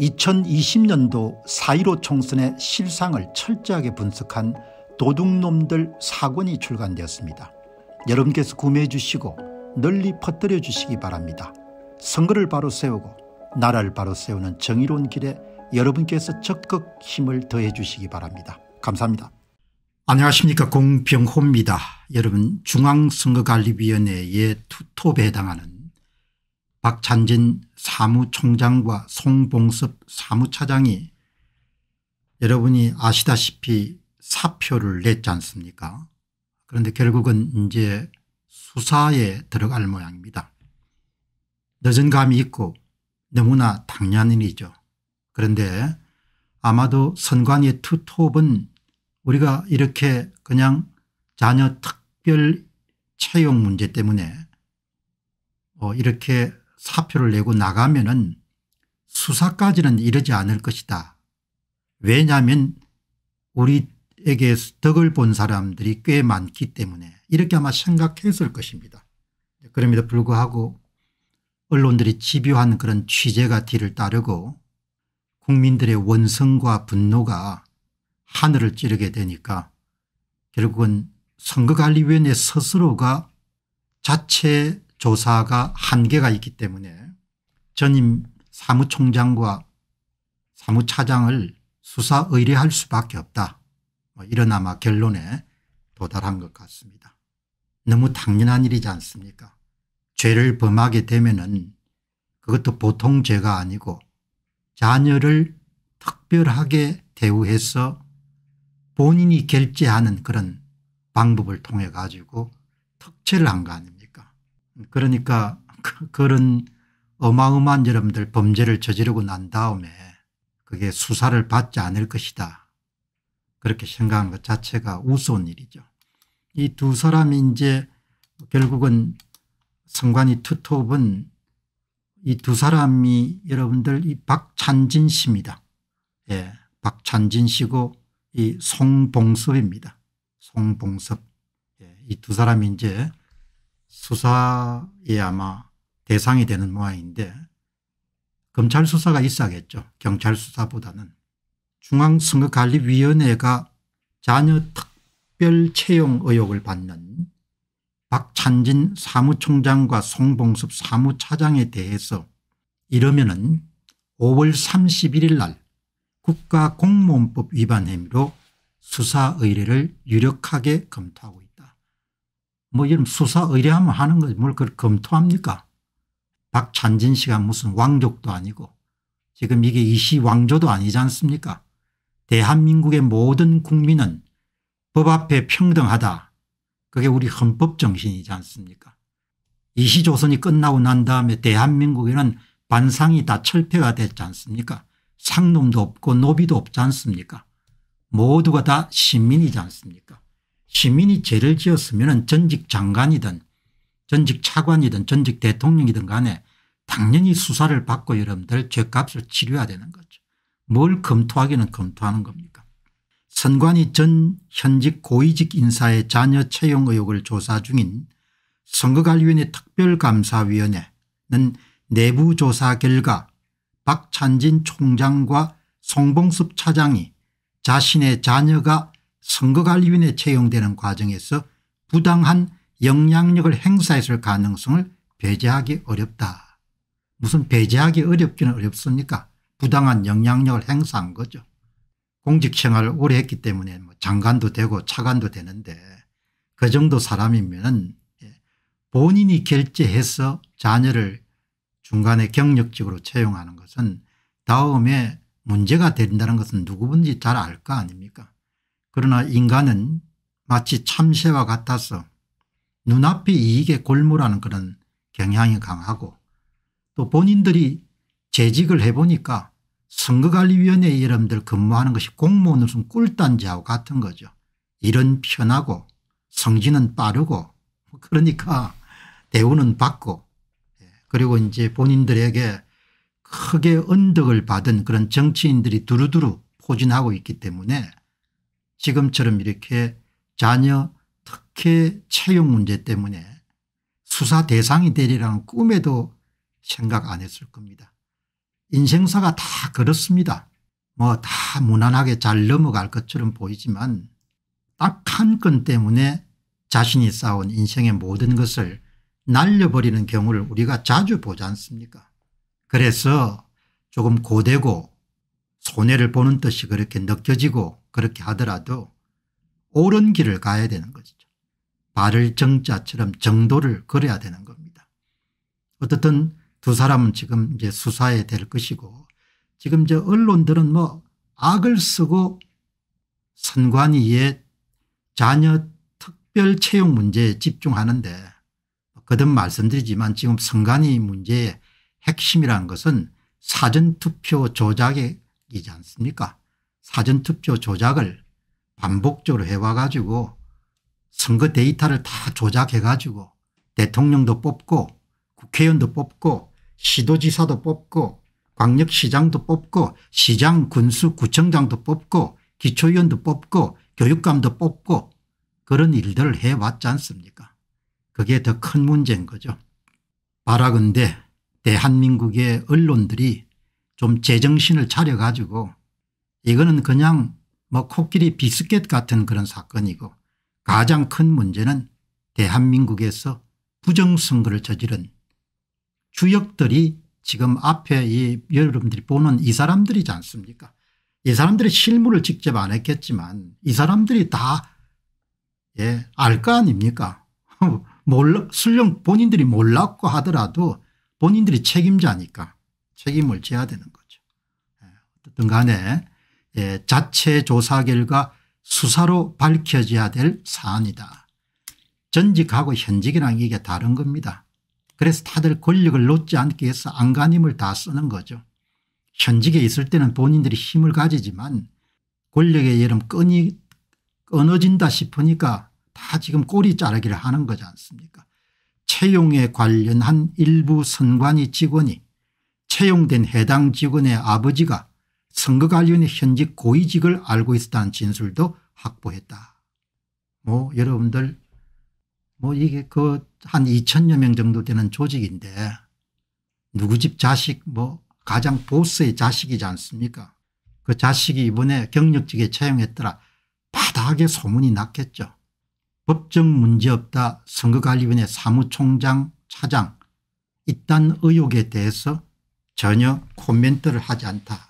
2020년도 4.15 총선의 실상을 철저하게 분석한 도둑놈들 사권이 출간되었습니다. 여러분께서 구매해 주시고 널리 퍼뜨려 주시기 바랍니다. 선거를 바로 세우고 나라를 바로 세우는 정의로운 길에 여러분께서 적극 힘을 더해 주시기 바랍니다. 감사합니다. 안녕하십니까 공병호입니다. 여러분 중앙선거관리위원회의 투톱에 해당하는 박찬진 사무총장과 송봉섭 사무차장이 여러분이 아시다시피 사표를 냈지 않습니까 그런데 결국은 이제 수사에 들어갈 모양입니다. 늦은 감이 있고 너무나 당연한 일이죠. 그런데 아마도 선관위의 투톱은 우리가 이렇게 그냥 자녀 특별 채용 문제 때문에 뭐 이렇게 사표를 내고 나가면은 수사까지는 이르지 않을 것이다. 왜냐하면 우리에게 덕을 본 사람들이 꽤 많기 때문에 이렇게 아마 생각했을 것입니다. 그럼에도 불구하고 언론들이 집요한 그런 취재가 뒤를 따르고 국민들의 원성과 분노가 하늘을 찌르게 되니까 결국은 선거관리위원회 스스로가 자체 조사가 한계가 있기 때문에 전임 사무총장과 사무차장을 수사 의뢰할 수밖에 없다. 뭐 이런 아마 결론에 도달한 것 같습니다. 너무 당연한 일이지 않습니까 죄를 범하게 되면 그것도 보통 죄가 아니고 자녀를 특별하게 대우해서 본인이 결제하는 그런 방법을 통해 가지고 특채를 한 거 아닙니까 그러니까 그, 그런 어마어마한 여러분들 범죄를 저지르고 난 다음에 그게 수사를 받지 않을 것이다. 그렇게 생각한 것 자체가 우스운 일이죠. 이 두 사람이 이제 결국은 성관이 투톱은 이 두 사람이 여러분들 이 박찬진 씨입니다. 예, 박찬진 씨고 이 송봉섭입니다. 송봉섭. 예, 이 두 사람이 이제 수사에 아마 대상이 되는 모양인데 검찰 수사가 있어야겠죠. 경찰 수사보다는. 중앙선거관리위원회가 자녀 특별 채용 의혹을 받는 박찬진 사무총장과 송봉섭 사무차장에 대해서 이러면 은 5월 31일 날 국가공무원법 위반 혐의로 수사 의뢰를 유력하게 검토하고 있습니다. 뭐 이런 수사 의뢰하면 하는 거지 뭘 그걸 검토합니까 박찬진 씨가 무슨 왕족도 아니고 지금 이게 이시 왕조도 아니지 않습니까 대한민국의 모든 국민은 법 앞에 평등하다 그게 우리 헌법 정신이지 않습니까 이시조선이 끝나고 난 다음에 대한민국에는 반상이 다 철폐가 됐지 않습니까 상놈도 없고 노비도 없지 않습니까 모두가 다 시민이지 않습니까 시민이 죄를 지었으면 전직 장관이든 전직 차관이든 전직 대통령이든 간에 당연히 수사를 받고 여러분들 죄값을 치료해야 되는 거죠. 뭘 검토하기는 검토하는 겁니까 선관위 전 현직 고위직 인사의 자녀 채용 의혹을 조사 중인 선거관리위원회 특별감사위원회는 내부 조사 결과 박찬진 총장과 송봉섭 차장이 자신의 자녀가 선거관리위원회 채용되는 과정에서 부당한 영향력을 행사했을 가능성을 배제하기 어렵다. 무슨 배제하기 어렵기는 어렵습니까 부당한 영향력을 행사한 거죠. 공직생활을 오래 했기 때문에 뭐 장관도 되고 차관도 되는데 그 정도 사람이면 예, 본인이 결제해서 자녀를 중간에 경력직으로 채용하는 것은 다음에 문제가 된다는 것은 누구든지 잘 알 거 아닙니까 그러나 인간은 마치 참새와 같아서 눈앞의 이익에 골몰하는 그런 경향이 강하고 또 본인들이 재직을 해보니까 선거관리위원회 이름들 근무하는 것이 공무원 무슨 꿀단지하고 같은 거죠. 일은 편하고 성진은 빠르고 뭐 그러니까 대우는 받고 예, 그리고 이제 본인들에게 크게 언덕을 받은 그런 정치인들이 두루두루 포진하고 있기 때문에 지금처럼 이렇게 자녀 특혜 채용 문제 때문에 수사 대상이 되리라는 꿈에도 생각 안 했을 겁니다. 인생사가 다 그렇습니다. 뭐 다 무난하게 잘 넘어갈 것처럼 보이지만 딱 한 건 때문에 자신이 쌓아온 인생의 모든 것을 날려버리는 경우를 우리가 자주 보지 않습니까 그래서 조금 고되고 손해를 보는 뜻이 그렇게 느껴지고 그렇게 하더라도 옳은 길을 가야 되는 것이죠. 발을 정자처럼 정도를 걸어야 되는 겁니다. 어떻든 두 사람은 지금 이제 수사에 될 것이고 지금 저 언론들은 뭐 악을 쓰고 선관위의 자녀 특별 채용 문제에 집중하는데 거듭 말씀드리지만 지금 선관위 문제의 핵심이라는 것은 사전투표 조작이지 않습니까 사전투표 조작을 반복적으로 해와 가지고 선거 데이터를 다 조작해 가지고 대통령도 뽑고 국회의원도 뽑고 시도지사도 뽑고 광역시장도 뽑고 시장 군수 구청장도 뽑고 기초위원도 뽑고 교육감도 뽑고 그런 일들을 해왔지 않습니까 그게 더 큰 문제인 거죠. 바라건대 대한민국의 언론들이 좀 제정신을 차려가지고 이거는 그냥 뭐 코끼리 비스켓 같은 그런 사건이고 가장 큰 문제는 대한민국에서 부정선거를 저지른 주역들이 지금 앞에 이 여러분들이 보는 이 사람들이지 않습니까 이 사람들이 실무를 직접 안 했겠지만 이 사람들이 다 알거 예, 아닙니까 몰라, 설령 본인들이 몰랐고 하더라도 본인들이 책임자니까 책임을 져야 되는 거죠 예, 어쨌든 간에 예, 자체 조사 결과 수사로 밝혀져야 될 사안이다. 전직하고 현직이랑 이게 다른 겁니다. 그래서 다들 권력을 놓지 않기 위해서 안간힘을 다 쓰는 거죠. 현직에 있을 때는 본인들이 힘을 가지지만 권력의 예름 끈이 끊어진다 싶으니까 다 지금 꼬리 자르기를 하는 거지 않습니까 채용에 관련한 일부 선관위 직원이 채용된 해당 직원의 아버지가 선거 관련의 현직 고위직을 알고 있었다는 진술도 확보했다. 뭐 여러분들 뭐 이게 그 한 2천여 명 정도 되는 조직인데 누구 집 자식 뭐 가장 보스의 자식이지 않습니까 그 자식이 이번에 경력직에 채용했더라 바닥에 소문이 났겠죠. 법정 문제없다 선거관리위원회 사무총장 차장 이딴 의혹에 대해서 전혀 코멘트를 하지 않다.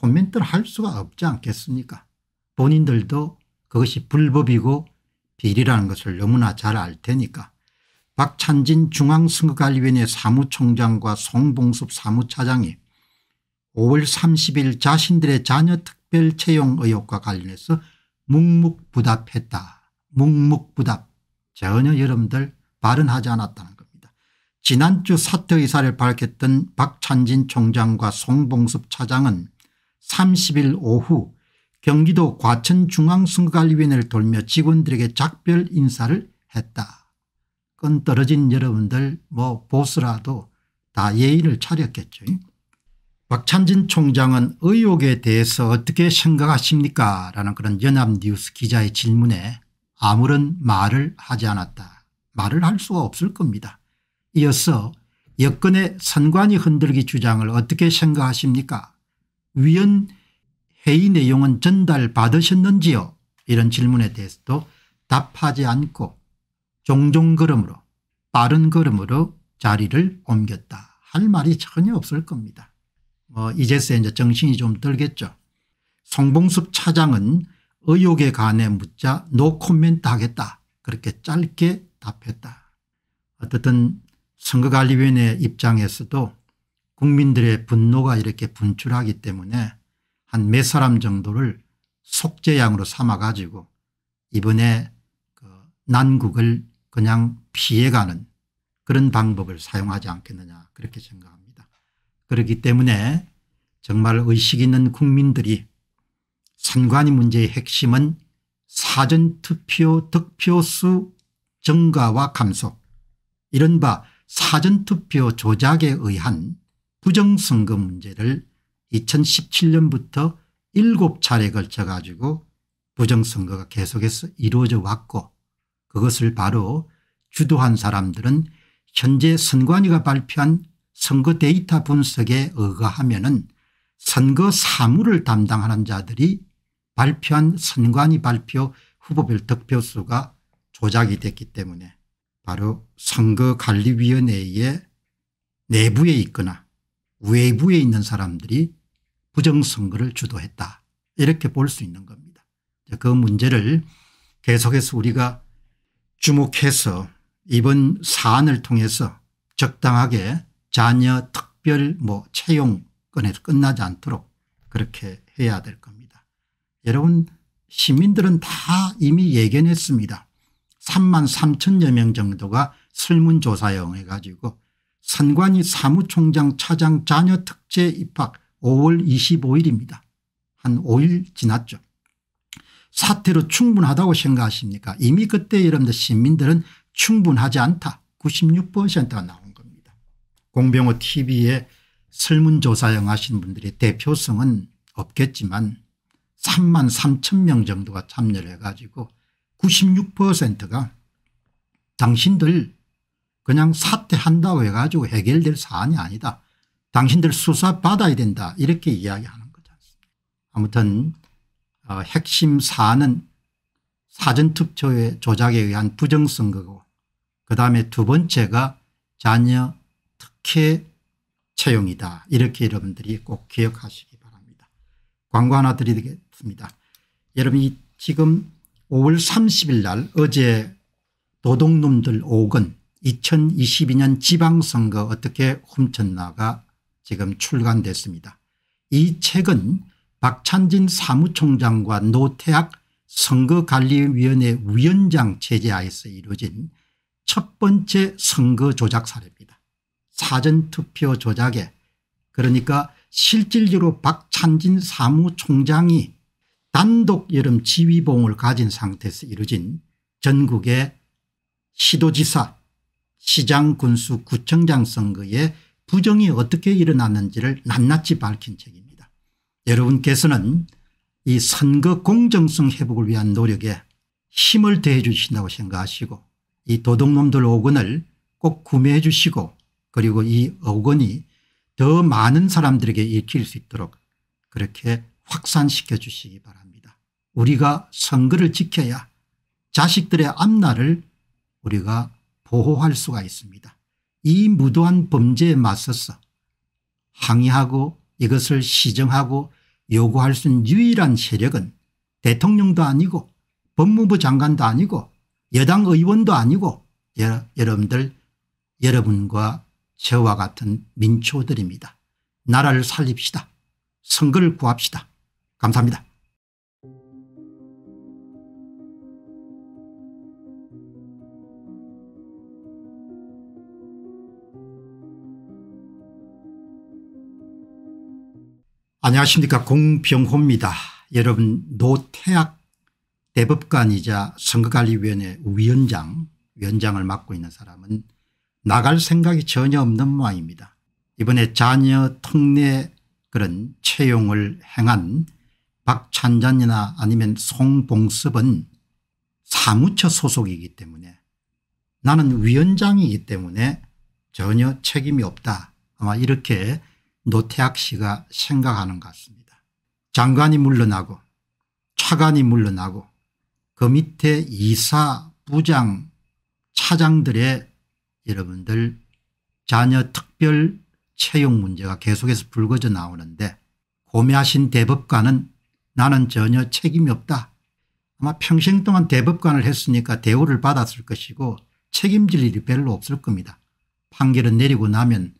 코멘트를 할 수가 없지 않겠습니까 본인들도 그것이 불법이고 비리라는 것을 너무나 잘 알 테니까 박찬진 중앙선거관리위원회 사무총장과 송봉섭 사무차장이 5월 30일 자신들의 자녀 특별 채용 의혹과 관련해서 묵묵부답했다. 묵묵부답. 전혀 여러분들 발언하지 않았다는 겁니다. 지난주 사퇴 의사를 밝혔던 박찬진 총장과 송봉섭 차장은 30일 오후 경기도 과천중앙선거관리위원회를 돌며 직원들에게 작별 인사를 했다. 끈 떨어진 여러분들 뭐 보스라도 다 예의를 차렸겠죠. 박찬진 총장은 의혹에 대해서 어떻게 생각하십니까 라는 그런 연합뉴스 기자의 질문에 아무런 말을 하지 않았다. 말을 할 수가 없을 겁니다. 이어서 여건의 선관위 흔들기 주장을 어떻게 생각하십니까 위원회의 내용은 전달받으셨는지요 이런 질문에 대해서도 답하지 않고 종종 걸음으로 빠른 걸음으로 자리를 옮겼다 할 말이 전혀 없을 겁니다. 뭐 이제서야 이제 정신이 좀 들겠죠. 송봉섭 차장은 의혹에 관해 묻자 노 코멘트 하겠다 그렇게 짧게 답했다. 어쨌든 선거관리위원회 입장에서도 국민들의 분노가 이렇게 분출하기 때문에 한 몇 사람 정도를 속죄양으로 삼아 가지고 이번에 그 난국을 그냥 피해가는 그런 방법을 사용하지 않겠느냐 그렇게 생각합니다. 그렇기 때문에 정말 의식 있는 국민들이 선관위 문제의 핵심은 사전투표 득표수 증가와 감소 이른바 사전투표 조작에 의한 부정선거 문제를 2017년부터 7차례에 걸쳐 가지고 부정선거가 계속해서 이루어져 왔고 그것을 바로 주도한 사람들은 현재 선관위가 발표한 선거 데이터 분석에 의거하면 은 선거 사무를 담당하는 자들이 발표한 선관위 발표 후보별 득표수가 조작이 됐기 때문에 바로 선거관리위원회의 내부에 있거나 외부에 있는 사람들이 부정선거를 주도했다 이렇게 볼 수 있는 겁니다. 그 문제를 계속해서 우리가 주목해서 이번 사안을 통해서 적당하게 자녀 특별 뭐 채용건에서 끝나지 않도록 그렇게 해야 될 겁니다. 여러분 시민들은 다 이미 예견했습니다. 3만 3천여 명 정도가 설문조사용해 가지고 선관위 사무총장 차장 자녀 특제 입학 5월 25일입니다. 한 5일 지났죠. 사태로 충분하다고 생각하십니까 이미 그때 여러분들 시민들은 충분하지 않다 96%가 나온 겁니다. 공병호 tv의 설문조사영 하신 분들의 대표성은 없겠지만 3만 3천 명 정도가 참여를 해가지고 96%가 당신들 그냥 사퇴한다고 해가지고 해결될 사안이 아니다. 당신들 수사 받아야 된다 이렇게 이야기하는 거지 않습니까 아무튼 어, 핵심 사안은 사전투표의 조작에 의한 부정선거고 그다음에 두 번째가 자녀 특혜 채용이다 이렇게 여러분들이 꼭 기억하시기 바랍니다. 광고 하나 드리겠습니다. 여러분이 지금 5월 30일 날 어제 도둑놈들 5건 2022년 지방선거 어떻게 훔쳤나가 지금 출간됐습니다. 이 책은 박찬진 사무총장과 노태학 선거관리위원회 위원장 체제하에서 이루어진 첫 번째 선거 조작 사례입니다. 사전투표 조작에 그러니까 실질적으로 박찬진 사무총장이 단독 여름 지휘봉을 가진 상태에서 이루어진 전국의 시도지사 시장 군수 구청장 선거에 부정이 어떻게 일어났는지를 낱낱이 밝힌 책입니다. 여러분께서는 이 선거 공정성 회복을 위한 노력에 힘을 대해 주신다고 생각하시고 이 도둑놈들 오건을 꼭 구매해 주시고 그리고 이 오건이 더 많은 사람들에게 읽힐 수 있도록 그렇게 확산시켜 주시기 바랍니다. 우리가 선거를 지켜야 자식들의 앞날을 우리가 보호할 수가 있습니다. 이 무도한 범죄에 맞서서 항의하고 이것을 시정하고 요구할 수 있는 유일한 세력은 대통령도 아니고 법무부 장관도 아니고 여당 의원도 아니고 여, 러분들 여러분과 저와 같은 민초들입니다. 나라를 살립시다. 선거를 구합시다. 감사합니다. 안녕하십니까 공병호입니다. 여러분 노태학 대법관이자 선거관리위원회 위원장 위원장을 맡고 있는 사람은 나갈 생각이 전혀 없는 모양입니다. 이번에 자녀 통내 그런 채용을 행한 박찬전이나 아니면 송봉섭은 사무처 소속이기 때문에 나는 위원장이기 때문에 전혀 책임이 없다. 아마 이렇게 노태학 씨가 생각하는 것 같습니다. 장관이 물러나고 차관이 물러나고 그 밑에 이사 부장 차장들의 여러분들 자녀 특별 채용 문제가 계속해서 불거져 나오는데 고매하신 대법관은 나는 전혀 책임이 없다. 아마 평생 동안 대법관을 했으니까 대우를 받았을 것이고 책임질 일이 별로 없을 겁니다. 판결은 내리고 나면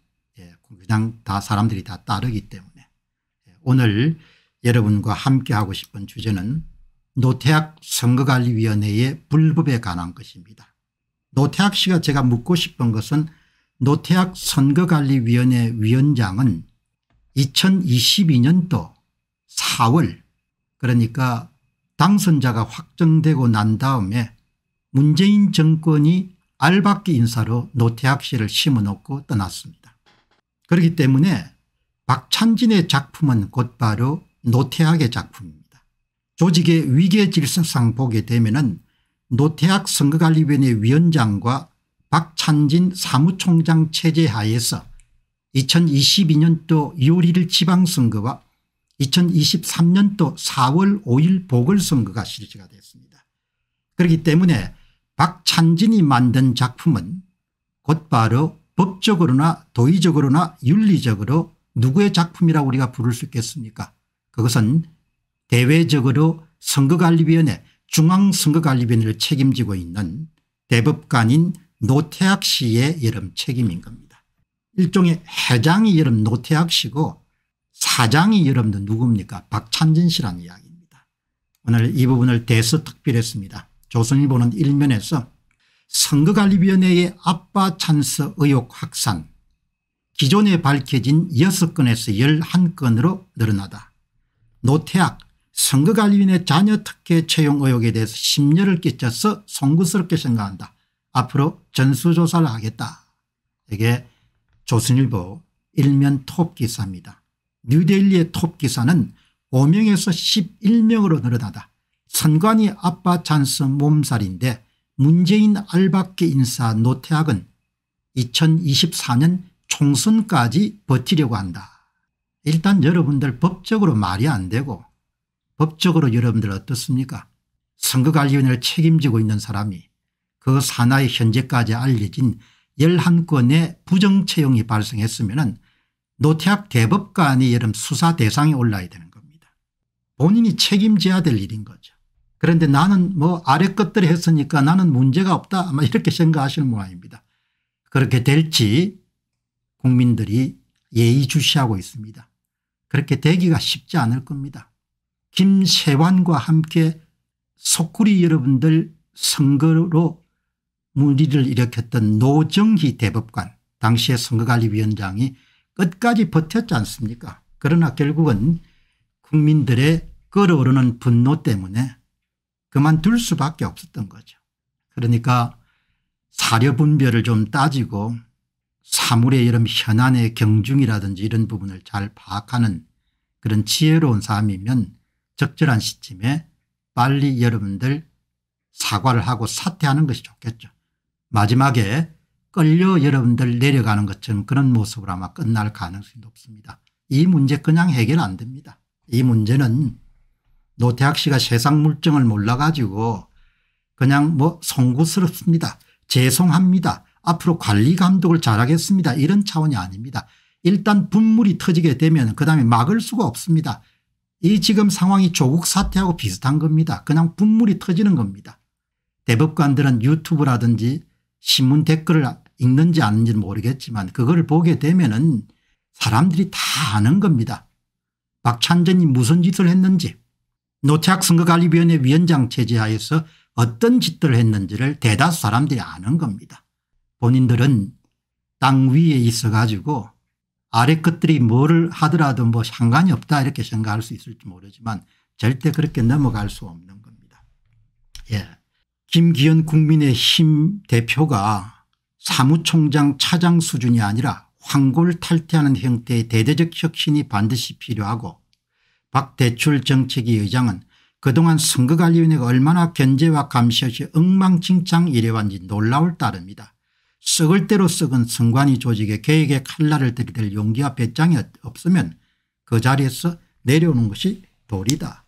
그냥 다 사람들이 다 따르기 때문에 오늘 여러분과 함께하고 싶은 주제는 노태학 선거관리위원회의 불법에 관한 것입니다. 노태학 씨가 제가 묻고 싶은 것은 노태학 선거관리위원회 위원장은 2022년도 4월 그러니까 당선자가 확정되고 난 다음에 문재인 정권이 알박기 인사로 노태학 씨를 심어놓고 떠났습니다. 그렇기 때문에 박찬진의 작품은 곧바로 노태학의 작품입니다. 조직의 위계 질서상 보게 되면 은 노태학 선거관리위원회 위원장과 박찬진 사무총장 체제 하에서 2022년도 2월 1일 지방선거와 2023년도 4월 5일 보궐선거가 실시가 됐습니다. 그렇기 때문에 박찬진이 만든 작품은 곧바로 법적으로나 도의적으로나 윤리적으로 누구의 작품이라고 우리가 부를 수 있겠습니까 그것은 대외적으로 선거관리위원회 중앙선거관리위원회를 책임지고 있는 대법관인 노태학 씨의 여름 책임인 겁니다. 일종의 회장이 여름 노태학 씨고 사장이 여름도 누굽니까 박찬진 씨라는 이야기입니다. 오늘 이 부분을 대서 특필했습니다. 조선일보는 일면에서 선거관리위원회의 아빠 찬스 의혹 확산 기존에 밝혀진 6건에서 11건으로 늘어나다. 노태학 선거관리위원회 자녀 특혜 채용 의혹에 대해서 심려를 끼쳐서 송구스럽게 생각한다. 앞으로 전수조사를 하겠다. 이게 조선일보 일면 톱 기사입니다. 뉴데일리의 톱 기사는 5명에서 11명으로 늘어나다. 선관위 아빠 찬스 몸살인데 문재인 알박계 인사 노태학은 2024년 총선까지 버티려고 한다. 일단 여러분들 법적으로 말이 안 되고 법적으로 여러분들 어떻습니까 선거관리위원회를 책임지고 있는 사람이 그 산하에 현재까지 알려진 11건의 부정채용이 발생했으면 노태학 대법관이 여름 수사 대상에 올라야 되는 겁니다. 본인이 책임져야 될 일인 거죠. 그런데 나는 뭐 아래 것들이 했으니까 나는 문제가 없다 아마 이렇게 생각하시는 모양입니다. 그렇게 될지 국민들이 예의주시하고 있습니다. 그렇게 되기가 쉽지 않을 겁니다. 김세환과 함께 소쿠리 여러분들 선거로 문의를 일으켰던 노정희 대법관 당시의 선거관리위원장이 끝까지 버텼지 않습니까 그러나 결국은 국민들의 끓어오르는 분노 때문에 그만둘 수밖에 없었던 거죠. 그러니까 사료분별을좀 따지고 사물의 이런 현안의 경중이라든지 이런 부분을 잘 파악하는 그런 지혜로운 사람이면 적절한 시점에 빨리 여러분들 사과를 하고 사퇴하는 것이 좋겠죠. 마지막에 끌려 여러분들 내려가는 것처럼 그런 모습으로 아마 끝날 가능성이 높습니다. 이 문제 그냥 해결 안 됩니다. 이 문제는 노태학 씨가 세상 물정을 몰라가지고 그냥 뭐 송구스럽습니다. 죄송합니다. 앞으로 관리 감독을 잘하겠습니다. 이런 차원이 아닙니다. 일단 분물이 터지게 되면 그다음에 막을 수가 없습니다. 이 지금 상황이 조국 사태하고 비슷한 겁니다. 그냥 분물이 터지는 겁니다. 대법관들은 유튜브라든지 신문 댓글을 읽는지 아는지는 모르겠지만 그걸 보게 되면 은 사람들이 다 아는 겁니다. 박찬전이 무슨 짓을 했는지 노착 선거관리위원회 위원장 체제하에서 어떤 짓들을 했는지를 대다수 사람들이 아는 겁니다. 본인들은 땅 위에 있어 가지고 아래 것들이 뭐를 하더라도 뭐 상관이 없다 이렇게 생각할 수 있을지 모르지만 절대 그렇게 넘어갈 수 없는 겁니다. 예. 김기현 국민의힘 대표가 사무총장 차장 수준이 아니라 황골 탈퇴하는 형태의 대대적 혁신이 반드시 필요하고 박대출 정책위 의장은 그동안 선거관리위원회가 얼마나 견제와 감시없이 엉망진창 일해왔는지 놀라울 따름이다. 썩을 대로 썩은 선관위 조직의 계획에 칼날을 들이댈 용기와 배짱이 없으면 그 자리에서 내려오는 것이 도리다.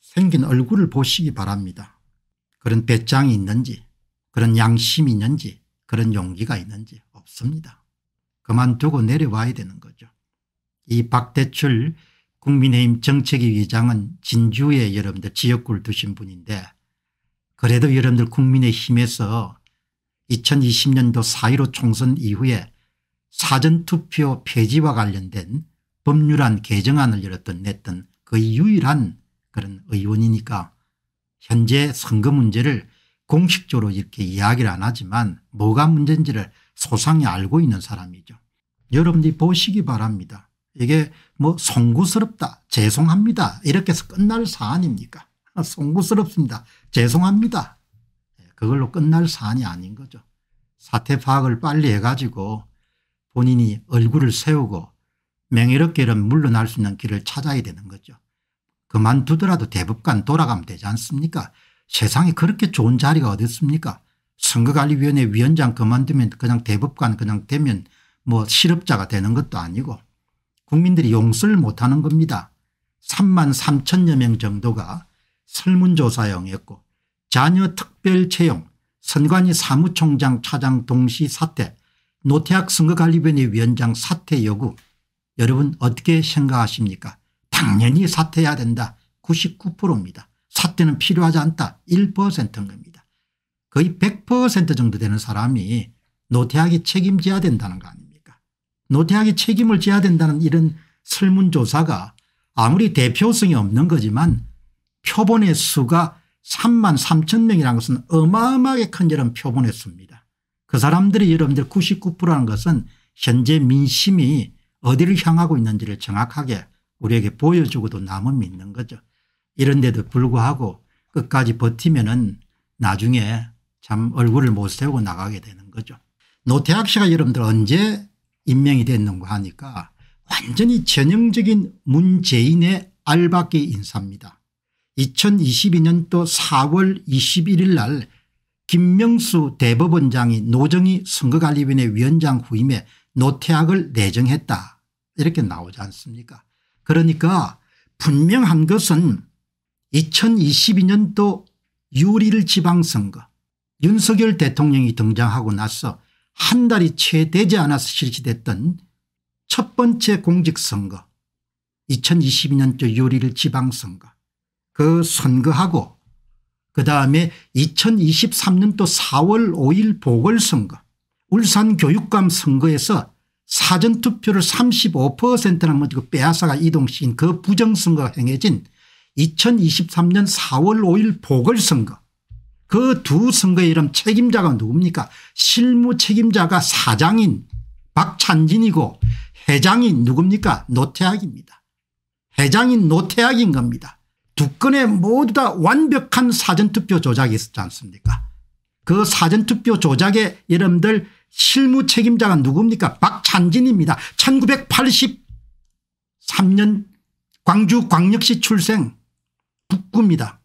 생긴 얼굴을 보시기 바랍니다. 그런 배짱이 있는지 그런 양심이 있는지 그런 용기가 있는지 없습니다. 그만두고 내려와야 되는 거죠. 이 박대출 국민의힘 정책위 의장은 진주에 여러분들 지역구를 두신 분인데 그래도 여러분들 국민의힘에서 2020년도 4.15 총선 이후에 사전투표 폐지와 관련된 법률안 개정안을 열었던 냈던 거의 그 유일한 그런 의원이니까 현재 선거 문제를 공식적으로 이렇게 이야기를 안 하지만 뭐가 문제인지를 소상히 알고 있는 사람이죠. 여러분들이 보시기 바랍니다. 이게 뭐 송구스럽다 죄송합니다 이렇게 해서 끝날 사안입니까 송구스럽습니다 죄송합니다 예, 그걸로 끝날 사안이 아닌 거죠 사태 파악을 빨리 해가지고 본인이 얼굴을 세우고 명예롭게는 물러날 수 있는 길을 찾아야 되는 거죠 그만두더라도 대법관 돌아가면 되지 않습니까 세상에 그렇게 좋은 자리가 어디 있습니까 선거관리위원회 위원장 그만두면 그냥 대법관 그냥 되면 뭐 실업자가 되는 것도 아니고 국민들이 용서를 못하는 겁니다. 3만 3천여 명 정도가 설문조사용이었고 자녀 특별 채용 선관위 사무총장 차장 동시 사퇴 노태학 선거관리위원회 위원장 사퇴 요구 여러분 어떻게 생각하십니까 당연히 사퇴해야 된다 99%입니다. 사퇴는 필요하지 않다 1%인 겁니다. 거의 100% 정도 되는 사람이 노태학이 책임져야 된다는 거 아닙니까 노태학이 책임을 져야 된다는 이런 설문조사가 아무리 대표성이 없는 거지만 표본의 수가 3만 3천 명이라는 것은 어마어마하게 큰 이런 표본의 수입니다. 그 사람들이 여러분들 99%라는 것은 현재 민심이 어디를 향하고 있는지를 정확하게 우리에게 보여주고도 남음이 있는 거죠. 이런데도 불구하고 끝까지 버티면은 나중에 참 얼굴을 못 세우고 나가게 되는 거죠. 노태학 씨가 여러분들 언제 임명이 됐는고 하니까 완전히 전형적인 문재인의 알박기 인사입니다. 2022년도 4월 21일 날 김명수 대법원장이 노정희 선거관리위원회 위원장 후임에 노태학을 내정했다 이렇게 나오지 않습니까 그러니까 분명한 것은 2022년도 6일 지방선거 윤석열 대통령이 등장하고 나서 한 달이 채 되지 않아서 실시됐던 첫 번째 공직선거 2022년도 6일 지방선거 그 선거하고 그다음에 2023년도 4월 5일 보궐선거 울산교육감 선거에서 사전투표를 35%나 먼저 빼앗아가 이동시킨 그 부정선거가 행해진 2023년 4월 5일 보궐선거 그두 선거의 이름 책임자가 누굽니까 실무 책임자가 사장인 박찬진이고 회장인 누굽니까 노태학입니다. 회장인 노태학인 겁니다. 두 건에 모두 다 완벽한 사전투표 조작이 있었지 않습니까 그 사전투표 조작의 여러분들 실무 책임자가 누굽니까 박찬진입니다. 1983년 광주 광역시 출생 북구입니다.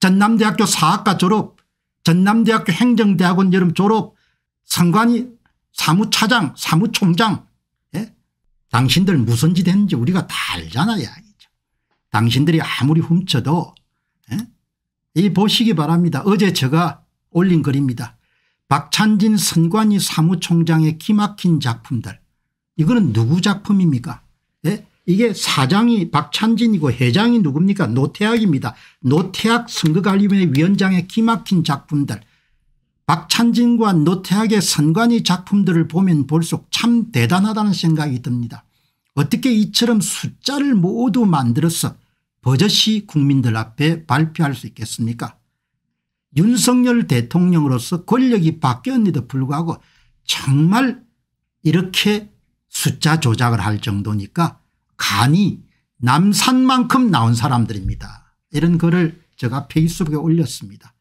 전남대학교 사학과 졸업 전남대학교 행정대학원 여름 졸업 선관위 사무차장 사무총장 예? 당신들 무슨 짓 했는지 우리가 다 알잖아요. 당신들이 아무리 훔쳐도 예? 이 보시기 바랍니다. 어제 제가 올린 글입니다. 박찬진 선관위 사무총장의 기막힌 작품들 이거는 누구 작품입니까 이게 사장이 박찬진이고 회장이 누굽니까 노태학입니다. 노태학 선거관리위원회 위원장에 기막힌 작품들 박찬진과 노태학의 선관위 작품들을 보면 볼수록 참 대단하다는 생각이 듭니다. 어떻게 이처럼 숫자를 모두 만들어서 버젓이 국민들 앞에 발표할 수 있겠습니까 윤석열 대통령으로서 권력이 바뀌었는데도 불구하고 정말 이렇게 숫자 조작을 할 정도니까 간이 남산만큼 나온 사람들입니다. 이런 글을 제가 페이스북에 올렸습니다.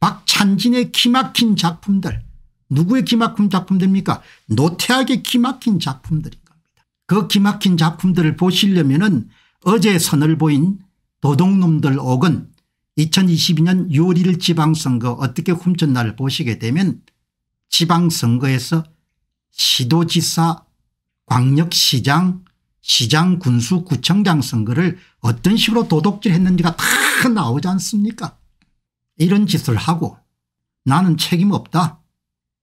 박찬진의 기막힌 작품들 누구의 기막힌 작품들입니까 노태학의 기막힌 작품들인 겁니다. 그 기막힌 작품들을 보시려면 은 어제 선을 보인 도둑놈들 옥은 2022년 6월 1 지방선거 어떻게 훔쳤나를 보시게 되면 지방선거에서 시도지사 광역시장 시장 군수 구청장 선거를 어떤 식으로 도둑질했는지가 다 나오지 않습니까 이런 짓을 하고 나는 책임 없다.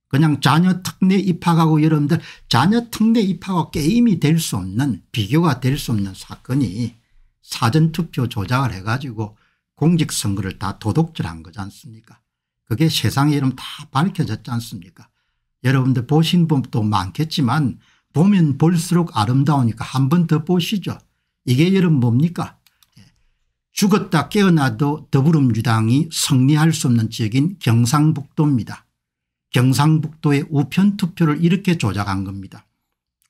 그냥 자녀 특례 입학하고 여러분들 자녀 특례 입학하고 게임이 될 수 없는 비교가 될 수 없는 사건이 사전투표 조작을 해가지고 공직선거를 다 도둑질한 거지 않습니까 그게 세상에 이름 다 밝혀졌지 않습니까 여러분들 보신 분도 많겠지만 보면 볼수록 아름다우니까 한 번 더 보시죠. 이게 여러분 뭡니까 예. 죽었다 깨어나도 더불어민주당이 승리할 수 없는 지역인 경상북도입니다. 경상북도의 우편투표를 이렇게 조작한 겁니다.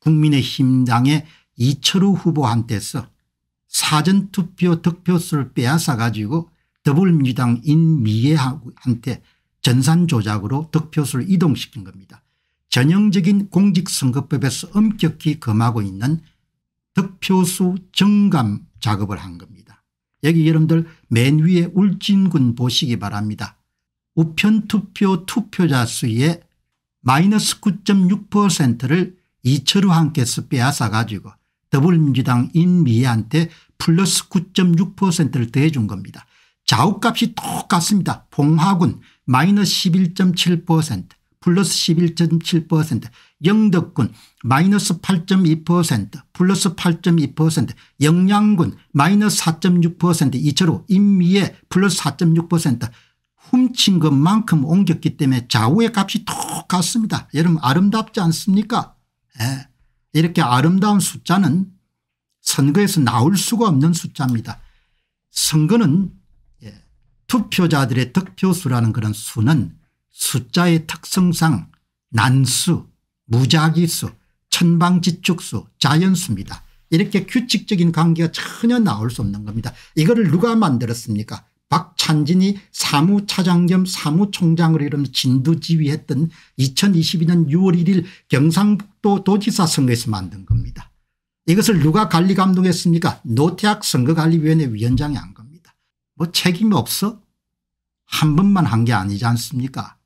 국민의힘당의 이철우 후보한테서 사전투표 득표수를 빼앗아 가지고 더불어민주당 인미애한테 전산조작으로 득표수를 이동시킨 겁니다. 전형적인 공직선거법에서 엄격히 금하고 있는 득표수 정감 작업을 한 겁니다. 여기 여러분들 맨 위에 울진군 보시기 바랍니다. 우편투표 투표자 수의 마이너스 9.6%를 이철우 함께서 빼앗아 가지고 더불민주당 임미애한테 플러스 9.6%를 더해준 겁니다. 좌우값이 똑같습니다. 봉하군 마이너스 11.7% 플러스 11.7% 영덕군 마이너스 8.2% 플러스 8.2% 영양군 마이너스 4.6%이처로 임미에 플러스 4.6% 훔친 것만큼 옮겼기 때문에 좌우의 값이 똑같습니다. 여러분 아름답지 않습니까 예. 이렇게 아름다운 숫자는 선거에서 나올 수가 없는 숫자입니다. 선거는 예, 투표자들의 득표수라는 그런 수는 숫자의 특성상 난수 무작위수 천방지축수 자연수입니다. 이렇게 규칙적인 관계가 전혀 나올 수 없는 겁니다. 이거를 누가 만들었습니까 박찬진이 사무차장 겸사무총장으로이름는 진두지휘했던 2022년 6월 1일 경상북도 도지사 선거에서 만든 겁니다. 이것을 누가 관리 감독했습니까 노태학 선거관리위원회 위원장이 한 겁니다. 뭐 책임이 없어? 한 번만 한 게 아니지 않습니까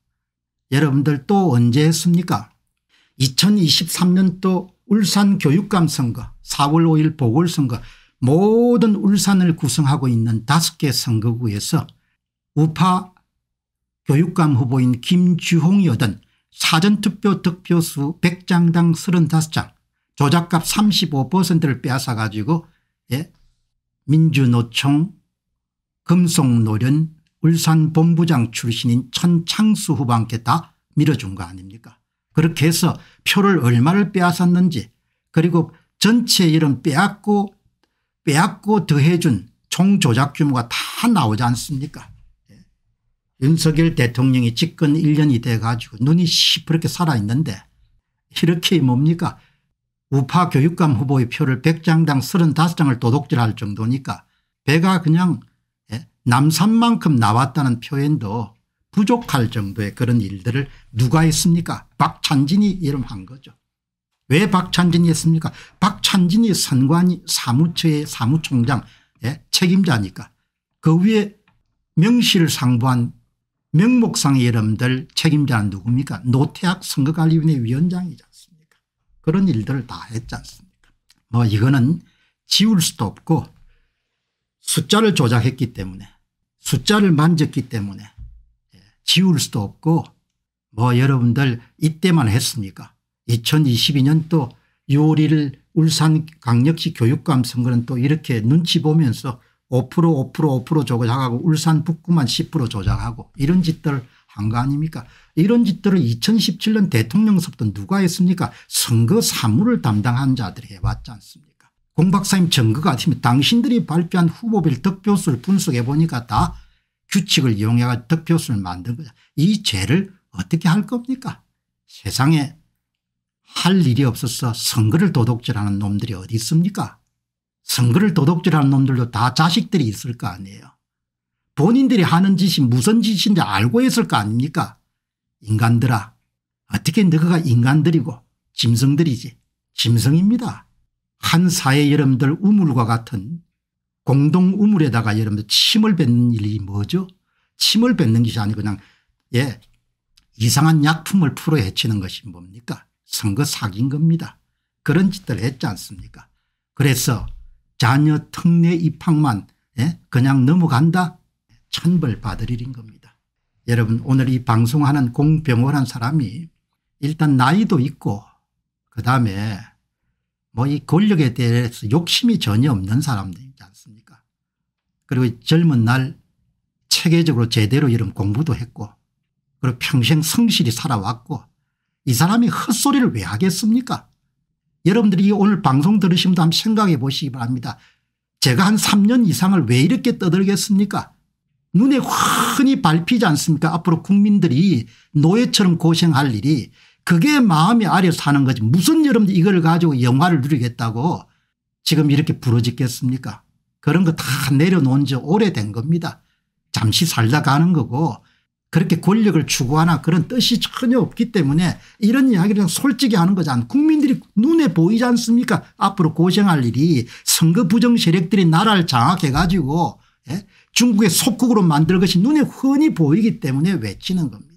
여러분들 또 언제 했습니까 2023년도 울산 교육감 선거 4월 5일 보궐선거 모든 울산을 구성하고 있는 5개 선거구에서 우파 교육감 후보인 김주홍이 얻은 사전투표 득표수 100장당 35장 조작값 35%를 빼앗아 가지고 예? 민주노총 금속노련 울산 본부장 출신인 천창수 후보한테 다 밀어준 거 아닙니까 그렇게 해서 표를 얼마를 빼앗았는지 그리고 전체 이름 빼앗고 빼앗고 더해준 총 조작 규모가 다 나오지 않습니까 예. 윤석열 대통령이 집권 1년이 돼 가지고 눈이 시퍼렇게 살아있는데 이렇게 뭡니까 우파 교육감 후보의 표를 100장당 35장을 도둑질할 정도니까 배가 그냥 남산만큼 나왔다는 표현도 부족할 정도의 그런 일들을 누가 했습니까 박찬진이 이름한 거죠. 왜 박찬진이 했습니까 박찬진이 선관위 사무처의 사무총장 의 예, 책임자니까 그 위에 명실을 상부한 명목상의 이름들 책임자는 누굽니까 노태학 선거관리위원회 위원장이지 않습니까 그런 일들을 다 했지 않습니까 뭐 이거는 지울 수도 없고 숫자를 조작했기 때문에 숫자를 만졌기 때문에 예, 지울 수도 없고 뭐 여러분들 이때만 했습니까 2022년도 6월 1일 울산 강력시 교육감 선거는 또 이렇게 눈치 보면서 5% 5% 5% 조작하고 울산 북구만 10% 조작하고 이런 짓들 한거 아닙니까 이런 짓들을 2017년 대통령서부 누가 했습니까 선거 사무를 담당한 자들이 해왔지 않습니까 공 박사님 증거가 아니면 당신들이 발표한 후보별 득표수를 분석해 보니까 다 규칙을 이용해가 득표수를 만든 거다. 이 죄를 어떻게 할 겁니까 세상에 할 일이 없어서 선거를 도둑질하는 놈들이 어디 있습니까 선거를 도둑질하는 놈들도 다 자식들이 있을 거 아니에요. 본인들이 하는 짓이 무슨 짓인지 알고 했을 거 아닙니까 인간들아 어떻게 너가 인간들이고 짐승들이지 짐승입니다. 한사의 여러분들 우물과 같은 공동 우물에다가 여러분들 침을 뱉는 일이 뭐죠? 침을 뱉는 것이 아니고 그냥 예 이상한 약품을 풀어 헤치는 것이 뭡니까? 선거 사기인 겁니다. 그런 짓들 했지 않습니까? 그래서 자녀 특례 입학만 예? 그냥 넘어간다? 천벌 받을 일인 겁니다. 여러분 오늘 이 방송하는 공병호란 사람이 일단 나이도 있고 그다음에 뭐이 권력에 대해서 욕심이 전혀 없는 사람들이지 않습니까 그리고 젊은 날 체계적으로 제대로 이런 공부도 했고 그리고 평생 성실히 살아왔고 이 사람이 헛소리를 왜 하겠습니까 여러분들이 오늘 방송 들으시면 한번 생각해 보시기 바랍니다. 제가 한 3년 이상을 왜 이렇게 떠들겠습니까 눈에 흔히 밟히지 않습니까 앞으로 국민들이 노예처럼 고생할 일이 그게 마음이 아려서 사는 거지 무슨 여러분 이걸 가지고 영화를 누리겠다고 지금 이렇게 부러지겠습니까 그런 거 다 내려놓은 지 오래된 겁니다. 잠시 살다 가는 거고 그렇게 권력을 추구하나 그런 뜻이 전혀 없기 때문에 이런 이야기를 솔직히 하는 거잖아 국민들이 눈에 보이지 않습니까 앞으로 고생할 일이 선거 부정 세력들이 나라를 장악해 가지고 예? 중국의 속국으로 만들 것이 눈에 흔히 보이기 때문에 외치는 겁니다.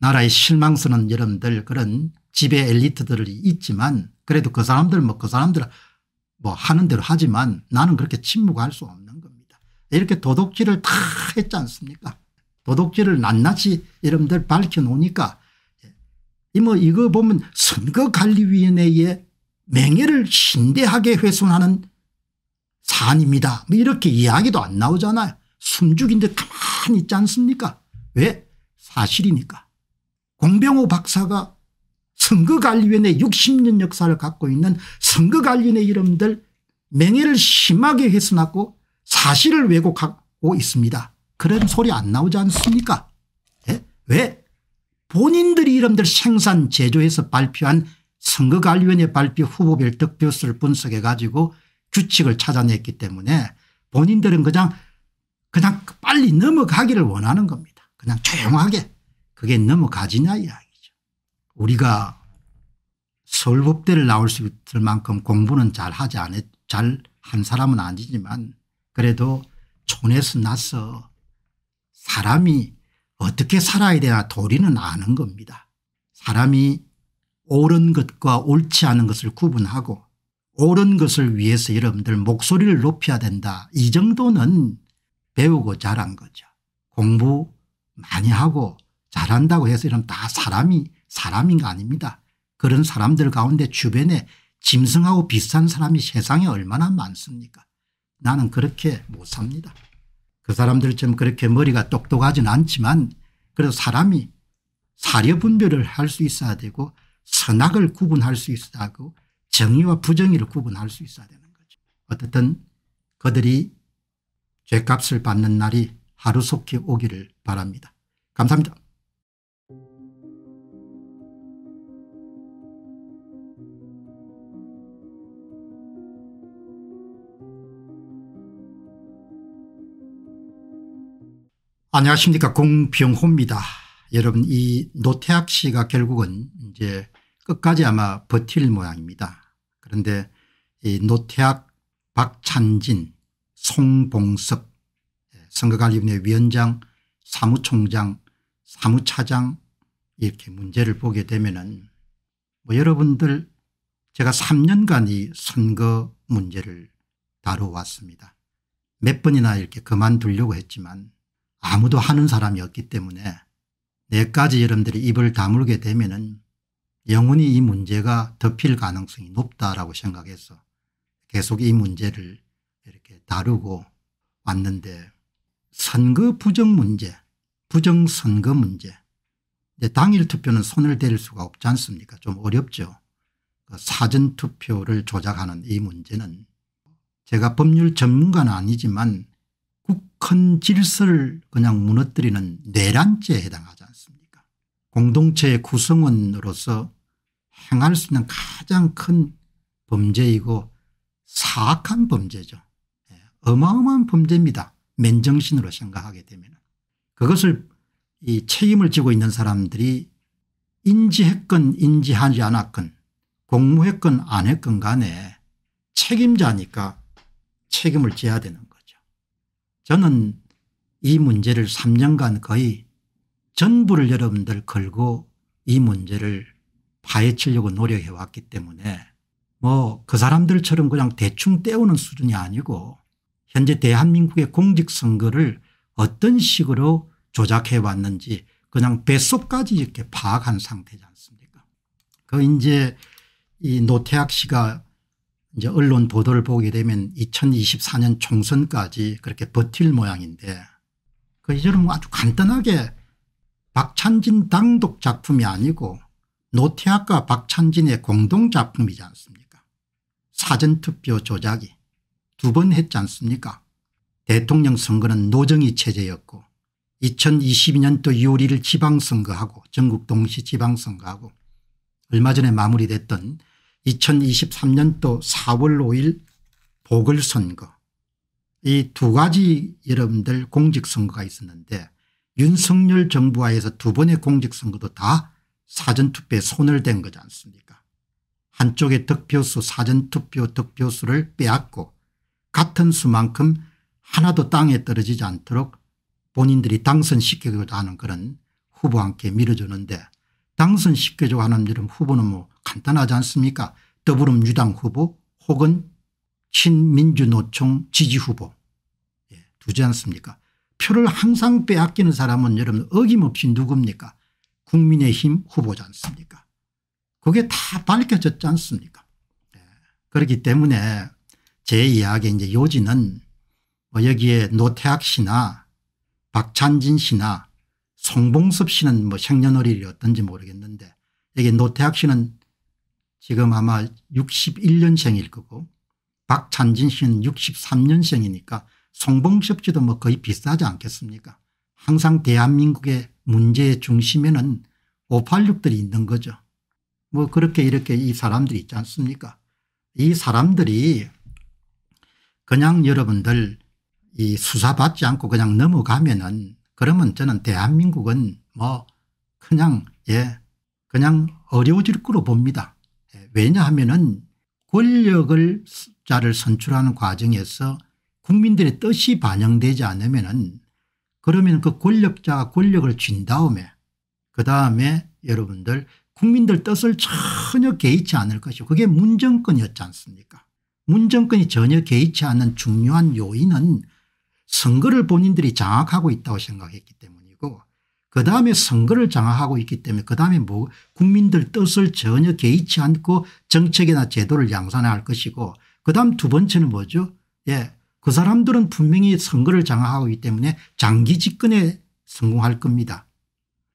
나라의 실망스러운 여러분들 그런 지배 엘리트들이 있지만 그래도 그 사람들 뭐 그 사람들 뭐 하는 대로 하지만 나는 그렇게 침묵할 수 없는 겁니다. 이렇게 도덕질을다 했지 않습니까 도덕질을 낱낱이 여러분들 밝혀놓으니까 예. 이뭐 이거 보면 선거관리위원회의 맹예를 신대하게 훼손하는 사안입니다. 뭐 이렇게 이야기도 안 나오잖아요. 숨죽인데 가만히 있지 않습니까? 왜? 사실이니까. 공병호 박사가 선거관리위원회 60년 역사를 갖고 있는 선거관리위원회 이름들 맹해를 심하게 훼손하고 사실을 왜곡하고 있습니다. 그런 소리 안 나오지 않습니까? 예? 왜? 본인들이 이름들 생산 제조해서 발표한 선거관리위원회 발표 후보별 득표수를 분석해 가지고 규칙을 찾아냈기 때문에 본인들은 그냥 그냥 빨리 넘어가기를 원하는 겁니다. 그냥 조용하게. 그게 넘어가지나 이야기죠. 우리가 서울법대를 나올 수 있을 만큼 공부는 잘 하지 않았 잘한 사람은 아니지만 그래도 촌에서 나서 사람이 어떻게 살아야 되나 도리는 아는 겁니다. 사람이 옳은 것과 옳지 않은 것을 구분하고 옳은 것을 위해서 여러분들 목소리를 높여야 된다. 이 정도는 배우고 자란 거죠. 공부 많이 하고 잘한다고 해서 이러면 다 사람이 사람인가 아닙니다. 그런 사람들 가운데 주변에 짐승하고 비슷한 사람이 세상에 얼마나 많습니까 나는 그렇게 못 삽니다. 그 사람들처럼 그렇게 머리가 똑똑하진 않지만 그래도 사람이 사려 분별을 할 수 있어야 되고 선악을 구분할 수 있어야 하고 정의와 부정의를 구분할 수 있어야 되는 거죠. 어쨌든 그들이 죄값을 받는 날이 하루속히 오기를 바랍니다. 감사합니다. 안녕하십니까 공병호입니다. 여러분 이 노태학 씨가 결국은 이제 끝까지 아마 버틸 모양입니다. 그런데 이 노태학 박찬진 송봉섭 예, 선거관리위원회 위원장 사무총장 사무차장 이렇게 문제를 보게 되면은 뭐 여러분들 제가 3년간 이 선거 문제를 다뤄왔습니다. 몇 번이나 이렇게 그만두려고 했지만 아무도 하는 사람이 없기 때문에 내까지 네 여러분들이 입을 다물게 되면 영원히 이 문제가 덮일 가능성이 높다라고 생각해서 계속 이 문제를 이렇게 다루고 왔는데 선거 부정 문제 부정선거 문제 당일 투표는 손을 댈 수가 없지 않습니까 좀 어렵죠. 그 사전투표를 조작하는 이 문제는 제가 법률 전문가는 아니지만 북한 질서를 그냥 무너뜨리는 내란죄에 해당하지 않습니까 공동체의 구성원으로서 행할 수 있는 가장 큰 범죄이고 사악한 범죄죠. 예, 어마어마한 범죄입니다. 맨정신으로 생각하게 되면 그것을 이 책임을 지고 있는 사람들이 인지했건 인지하지 않았건 공무했건 안 했건 간에 책임자니까 책임을 져야 되는 저는 이 문제를 3년간 거의 전부를 여러분들 걸고 이 문제를 파헤치려고 노력해왔기 때문에 뭐 그 사람들처럼 그냥 대충 때우는 수준이 아니고 현재 대한민국의 공직선거를 어떤 식으로 조작해왔는지 그냥 뱃속까지 이렇게 파악한 상태지 않습니까 그 이제 이 노태학 씨가 이제 언론 보도를 보게 되면 2024년 총선까지 그렇게 버틸 모양인데 그 이전은 뭐 아주 간단하게 박찬진 당독 작품이 아니고 노태학과 박찬진의 공동 작품이지 않습니까 사전투표 조작이 두 번 했지 않습니까 대통령 선거는 노정이 체제였고 2022년도 6월 1일 지방선거하고 전국 동시 지방선거하고 얼마 전에 마무리됐던 2023년도 4월 5일 보궐선거 이 두 가지 여러분들 공직선거가 있었는데 윤석열 정부하에서 두 번의 공직선거도 다 사전투표에 손을 댄 거지 않습니까 한쪽의 득표수 사전투표 득표수를 빼앗고 같은 수만큼 하나도 땅에 떨어지지 않도록 본인들이 당선시키고자 하는 그런 후보한테 밀어주는데 당선 시켜줘 하는 이런 후보는 뭐 간단하지 않습니까 더불어민주당 후보 혹은 친민주노총 지지 후보 예, 두지 않습니까 표를 항상 빼앗기는 사람은 여러분 어김없이 누굽니까 국민의힘 후보지 않습니까 그게 다 밝혀졌지 않습니까 예, 그렇기 때문에 제 이야기의 이제 요지는 뭐 여기에 노태학 씨나 박찬진 씨나 송봉섭 씨는 뭐 생년월일이 어떤지 모르겠는데 여기 노태학 씨는 지금 아마 61년생일 거고 박찬진 씨는 63년생이니까 송봉섭 씨도 뭐 거의 비슷하지 않겠습니까 항상 대한민국의 문제의 중심에는 586들이 있는 거죠. 뭐 그렇게 이렇게 이 사람들이 있지 않습니까 이 사람들이 그냥 여러분들 이 수사받지 않고 그냥 넘어가면은 그러면 저는 대한민국은 뭐 그냥 예 그냥 어려워질 거로 봅니다. 예, 왜냐하면은 권력을 자를 선출하는 과정에서 국민들의 뜻이 반영되지 않으면은 그러면 그 권력자가 권력을 쥔 다음에 그 다음에 여러분들 국민들 뜻을 전혀 개의치 않을 것이고 그게 문정권이었지 않습니까 문정권이 전혀 개의치 않는 중요한 요인은 선거를 본인들이 장악하고 있다고 생각했기 때문이고 그 다음에 선거를 장악하고 있기 때문에 그 다음에 뭐 국민들 뜻을 전혀 개의치 않고 정책이나 제도를 양산할 것이고 그 다음 두 번째는 뭐죠 예, 그 사람들은 분명히 선거를 장악하고 있기 때문에 장기 집권에 성공할 겁니다.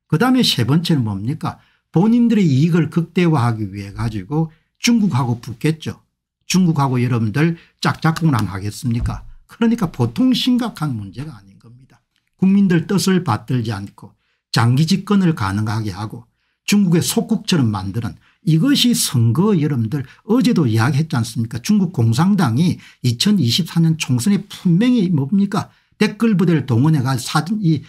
그 다음에 세 번째는 뭡니까 본인들의 이익을 극대화하기 위해 가지고 중국하고 붙겠죠. 중국하고 여러분들 짝짝꿍랑 하겠습니까 그러니까 보통 심각한 문제가 아닌 겁니다. 국민들 뜻을 받들지 않고 장기 집권을 가능하게 하고 중국의 속국처럼 만드는 이것이 선거 여러분들 어제도 이야기했지 않습니까 중국 공산당이 2024년 총선에 분명히 뭡니까 댓글 부대를 동원해가 사진 이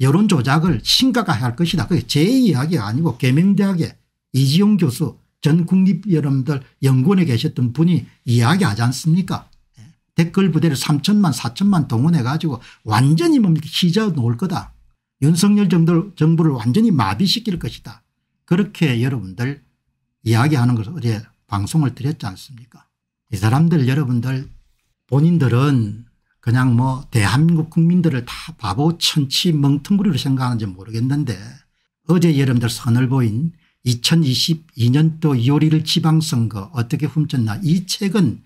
여론 조작을 심각하게 할 것이다. 그게 제 이야기가 아니고 개명대학의 이지용 교수 전 국립 여러분들 연구원에 계셨던 분이 이야기하지 않습니까 댓글 부대를 3천만 4천만 동원해 가지고 완전히 뭡니까 뭐 시자 놓을 거다. 윤석열 정도, 정부를 완전히 마비시킬 것이다. 그렇게 여러분들 이야기하는 것을 어제 방송을 드렸지 않습니까 이 사람들 여러분들 본인들은 그냥 뭐 대한민국 국민들을 다 바보 천치 멍텅구리로 생각하는지 모르겠는데 어제 여러분들 선을 보인 2022년도 2월 1일 지방선거 어떻게 훔쳤나 이 책은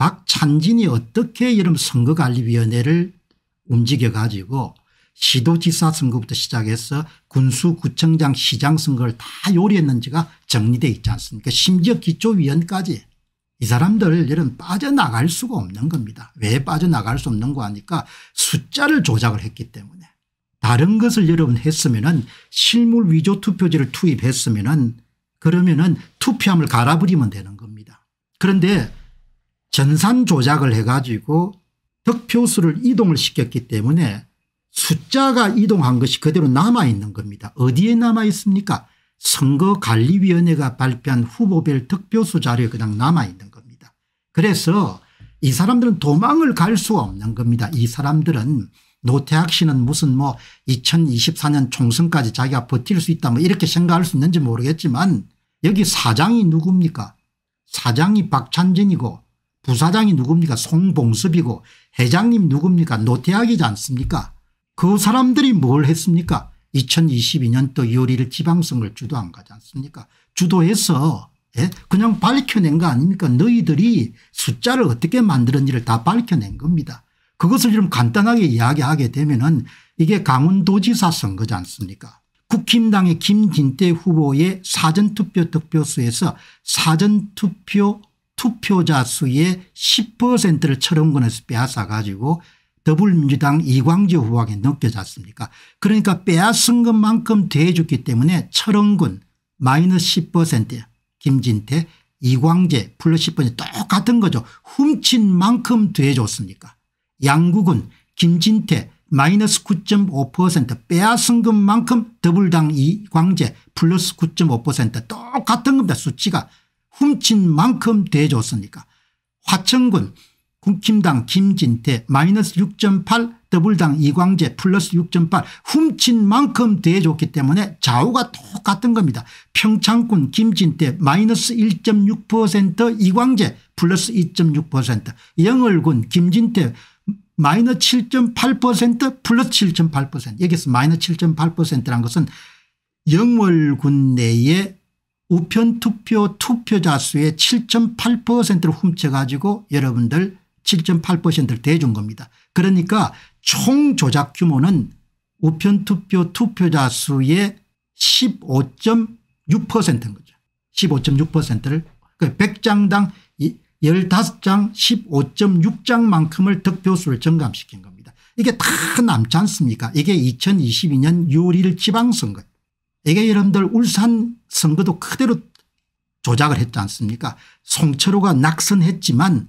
박찬진이 어떻게 이런 선거관리위원회를 움직여 가지고 시도지사 선거부터 시작해서 군수구청장 시장 선거를 다 요리했는지가 정리돼 있지 않습니까 심지어 기초위원까지 이 사람들 이런 빠져나갈 수가 없는 겁니다. 왜 빠져나갈 수 없는 거 하니까 숫자를 조작을 했기 때문에 다른 것을 여러분 했으면 은 실물 위조 투표지를 투입했으면 은 그러면 은 투표함을 갈아버리면 되는 겁니다. 그런데 전산 조작을 해가지고 득표수를 이동을 시켰기 때문에 숫자가 이동한 것이 그대로 남아있는 겁니다. 어디에 남아있습니까 선거관리위원회가 발표한 후보별 득표수 자료에 그냥 남아있는 겁니다. 그래서 이 사람들은 도망을 갈 수가 없는 겁니다. 이 사람들은 노태학 씨는 무슨 뭐 2024년 총선까지 자기가 버틸 수 있다 뭐 이렇게 생각할 수 있는지 모르겠지만 여기 사장이 누굽니까 사장이 박찬진이고 부사장이 누굽니까 송봉섭이고 회장님 누굽니까 노태학이지 않습니까 그 사람들이 뭘 했습니까 2022년도 2월 1일 지방선거를 주도한 거지 않습니까 주도해서 예? 그냥 밝혀낸 거 아닙니까 너희들이 숫자를 어떻게 만드는지를다 밝혀낸 겁니다 그것을 좀 간단하게 이야기하게 되면 은 이게 강원도지사 선거지 않습니까 국힘당의 김진태 후보의 사전투표 득표수에서 사전투표 투표자 수의 10%를 철원군에서 빼앗아 가지고 더불민주당 이광재 후보에게 넘겨지 않습니까 그러니까 빼앗은 것만큼 대해줬기 때문에 철원군 마이너스 10% 김진태 이광재 플러스 10% 똑같은 거죠. 훔친 만큼 대해줬습니까 양국은 김진태 마이너스 9.5% 빼앗은 것만큼 더불당 이광재 플러스 9.5% 똑같은 겁니다. 수치가 훔친 만큼 대줬으니까. 화천군 국힘당 김진태 마이너스 6.8 더블당 이광재 플러스 6.8 훔친 만큼 대줬기 때문에 좌우가 똑같은 겁니다. 평창군 김진태 마이너스 1.6% 이광재 플러스 2.6% 영월군 김진태 마이너스 7.8% 플러스 7.8% 여기서 마이너스 7.8%란 것은 영월군 내에 우편 투표 투표자 수의 7.8%를 훔쳐가지고 여러분들 7.8%를 대준 겁니다. 그러니까 총 조작 규모는 우편 투표 투표자 수의 15.6%인 거죠. 15.6%를 그 100장당 15장 15.6장만큼을 득표수를 증감시킨 겁니다. 이게 다 남지 않습니까 이게 2022년 6월 1일 지방선거 이게 여러분들 울산 선거도 그대로 조작을 했지 않습니까 송철호가 낙선했지만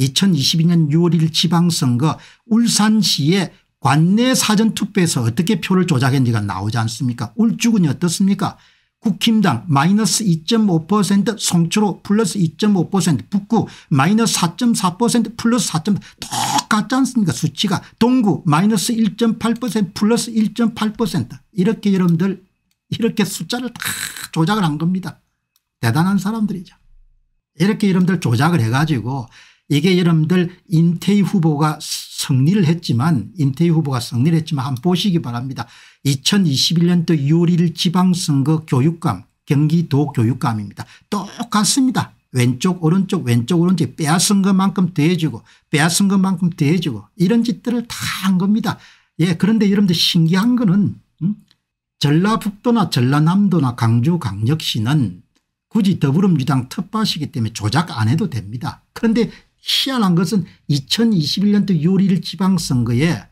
2022년 6월 1일 지방선거 울산시의 관내 사전투표에서 어떻게 표를 조작했는지가 나오지 않습니까 울주군이 어떻습니까 국힘당 마이너스 2.5% 송철호 플러스 2.5% 북구 마이너스 4.4% 플러스 4. 똑같지 않습니까 수치가 동구 마이너스 1.8% 플러스 1.8% 이렇게 여러분들 이렇게 숫자를 다 조작을 한 겁니다. 대단한 사람들이죠. 이렇게 여러분들 조작을 해가지고 이게 여러분들 인태희 후보가 승리를 했지만 인태희 후보가 승리를 했지만 한번 보시기 바랍니다. 2021년도 6월 1일 지방선거 교육감 경기도 교육감입니다. 똑같습니다. 왼쪽 오른쪽 왼쪽 오른쪽 빼앗은 것만큼 더해지고 빼앗은 것만큼 더해지고 이런 짓들을 다 한 겁니다. 예 그런데 여러분들 신기한 거는 전라북도나 전라남도나 강주 강력시는 굳이 더불어민주당 텃밭이기 때문에 조작 안 해도 됩니다. 그런데 희한한 것은 2021년도 6월 1일 지방선거에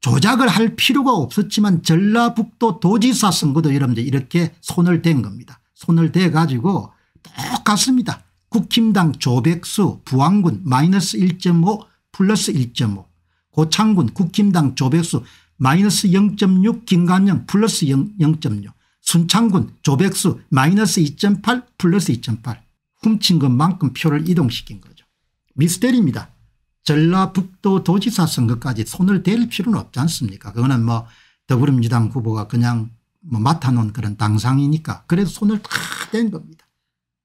조작을 할 필요가 없었지만 전라북도 도지사 선거도 여러분들 이렇게 손을 댄 겁니다. 손을 대 가지고 똑같습니다. 국힘당 조백수 부안군 마이너스 1.5 플러스 1.5 고창군 국힘당 조백수 마이너스 0.6 김관영 플러스 0.6 순창군 조백수 마이너스 2.8 플러스 2.8 훔친 것만큼 표를 이동시킨 거죠. 미스테리입니다. 전라북도 도지사 선거까지 손을 댈 필요는 없지 않습니까 그거는 뭐 더불어민주당 후보가 그냥 뭐 맡아놓은 그런 당상이니까 그래서 손을 다 댄 겁니다.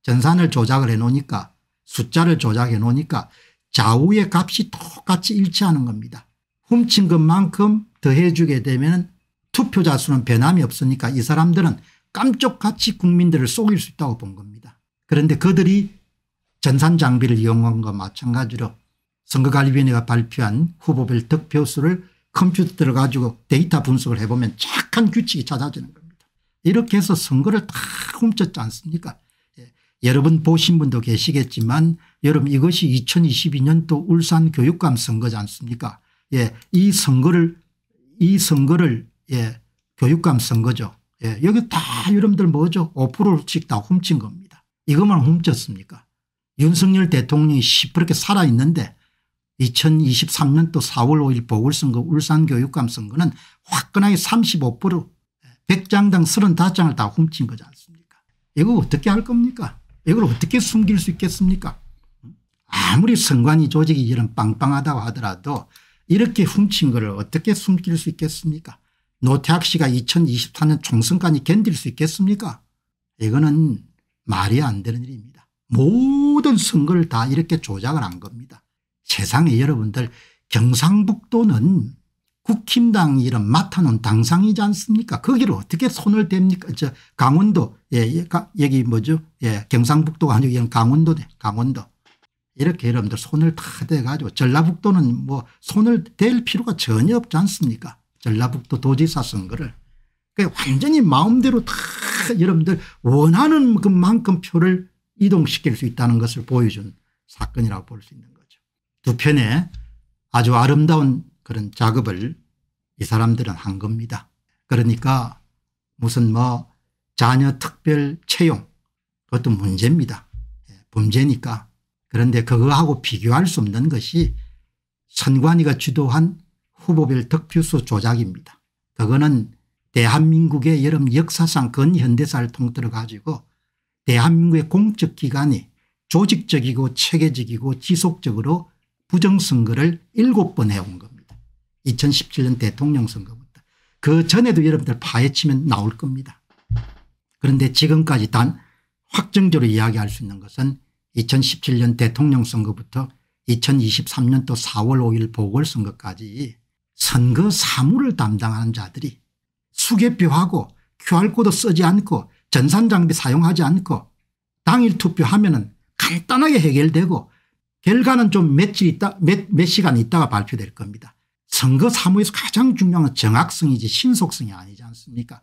전산을 조작을 해놓으니까 숫자를 조작해 놓으니까 좌우의 값이 똑같이 일치하는 겁니다. 훔친 것만큼 더해주게 되면 투표자 수는 변함이 없으니까 이 사람들은 깜쪽같이 국민들을 속일 수 있다고 본 겁니다. 그런데 그들이 전산장비를 이용한 것 마찬가지로 선거관리위원회가 발표한 후보별 득표수를 컴퓨터를 가지고 데이터 분석을 해보면 착한 규칙이 찾아지는 겁니다. 이렇게 해서 선거를 다 훔쳤지 않습니까 예. 여러분 보신 분도 계시겠지만 여러분 이것이 2022년도 울산 교육감 선거지 않습니까 예, 이 선거를 이 선거를 예, 교육감 선거죠. 예, 여기 다 여러분들 뭐죠? 5%씩 다 훔친 겁니다. 이것만 훔쳤습니까? 윤석열 대통령이 시퍼렇게 살아있는데 2023년도 4월 5일 보궐선거 울산교육감 선거는 화끈하게 35% 100장당 35장을 다 훔친 거지 않습니까? 이거 어떻게 할 겁니까? 이걸 어떻게 숨길 수 있겠습니까? 아무리 선관위 조직이 이런 빵빵하다고 하더라도 이렇게 훔친 걸 어떻게 숨길 수 있겠습니까 노태학 씨가 2024년 총선까지 견딜 수 있겠습니까 이거는 말이 안 되는 일입니다. 모든 선거를 다 이렇게 조작을 한 겁니다. 세상에 여러분들 경상북도는 국힘당 이런 맡아놓은 당상이지 않습니까 거기를 어떻게 손을 댑니까 저 강원도 예, 예 가, 여기 뭐죠 예 경상북도가 아니고 이런 강원도네 강원도 이렇게 여러분들 손을 다 대가지고 전라북도는 뭐 손을 댈 필요가 전혀 없지 않습니까 전라북도 도지사 선거를 그러니까 완전히 마음대로 다 여러분들 원하는 그만큼 표를 이동시킬 수 있다는 것을 보여준 사건이라고 볼 수 있는 거죠. 두 편의 아주 아름다운 그런 작업을 이 사람들은 한 겁니다. 그러니까 무슨 뭐 자녀 특별 채용 그것도 문제입니다. 예, 범죄니까 그런데 그거하고 비교할 수 없는 것이 선관위가 주도한 후보별 득표수 조작입니다. 그거는 대한민국의 여름 역사상 근현대사를 통틀어 가지고 대한민국의 공적기관이 조직적이고 체계적이고 지속적으로 부정선거를 7번 해온 겁니다. 2017년 대통령 선거부터. 그 전에도 여러분들 파헤치면 나올 겁니다. 그런데 지금까지 단 확정적으로 이야기할 수 있는 것은 2017년 대통령 선거부터 2023년 도 4월 5일 보궐선거까지 선거 사무를 담당하는 자들이 수개표하고 QR코드 쓰지 않고 전산장비 사용하지 않고 당일 투표하면 은 간단하게 해결되고 결과는 좀 며칠 있다 몇, 몇 시간 있다가 발표될 겁니다. 선거 사무에서 가장 중요한 건 정확성이지 신속성이 아니지 않습니까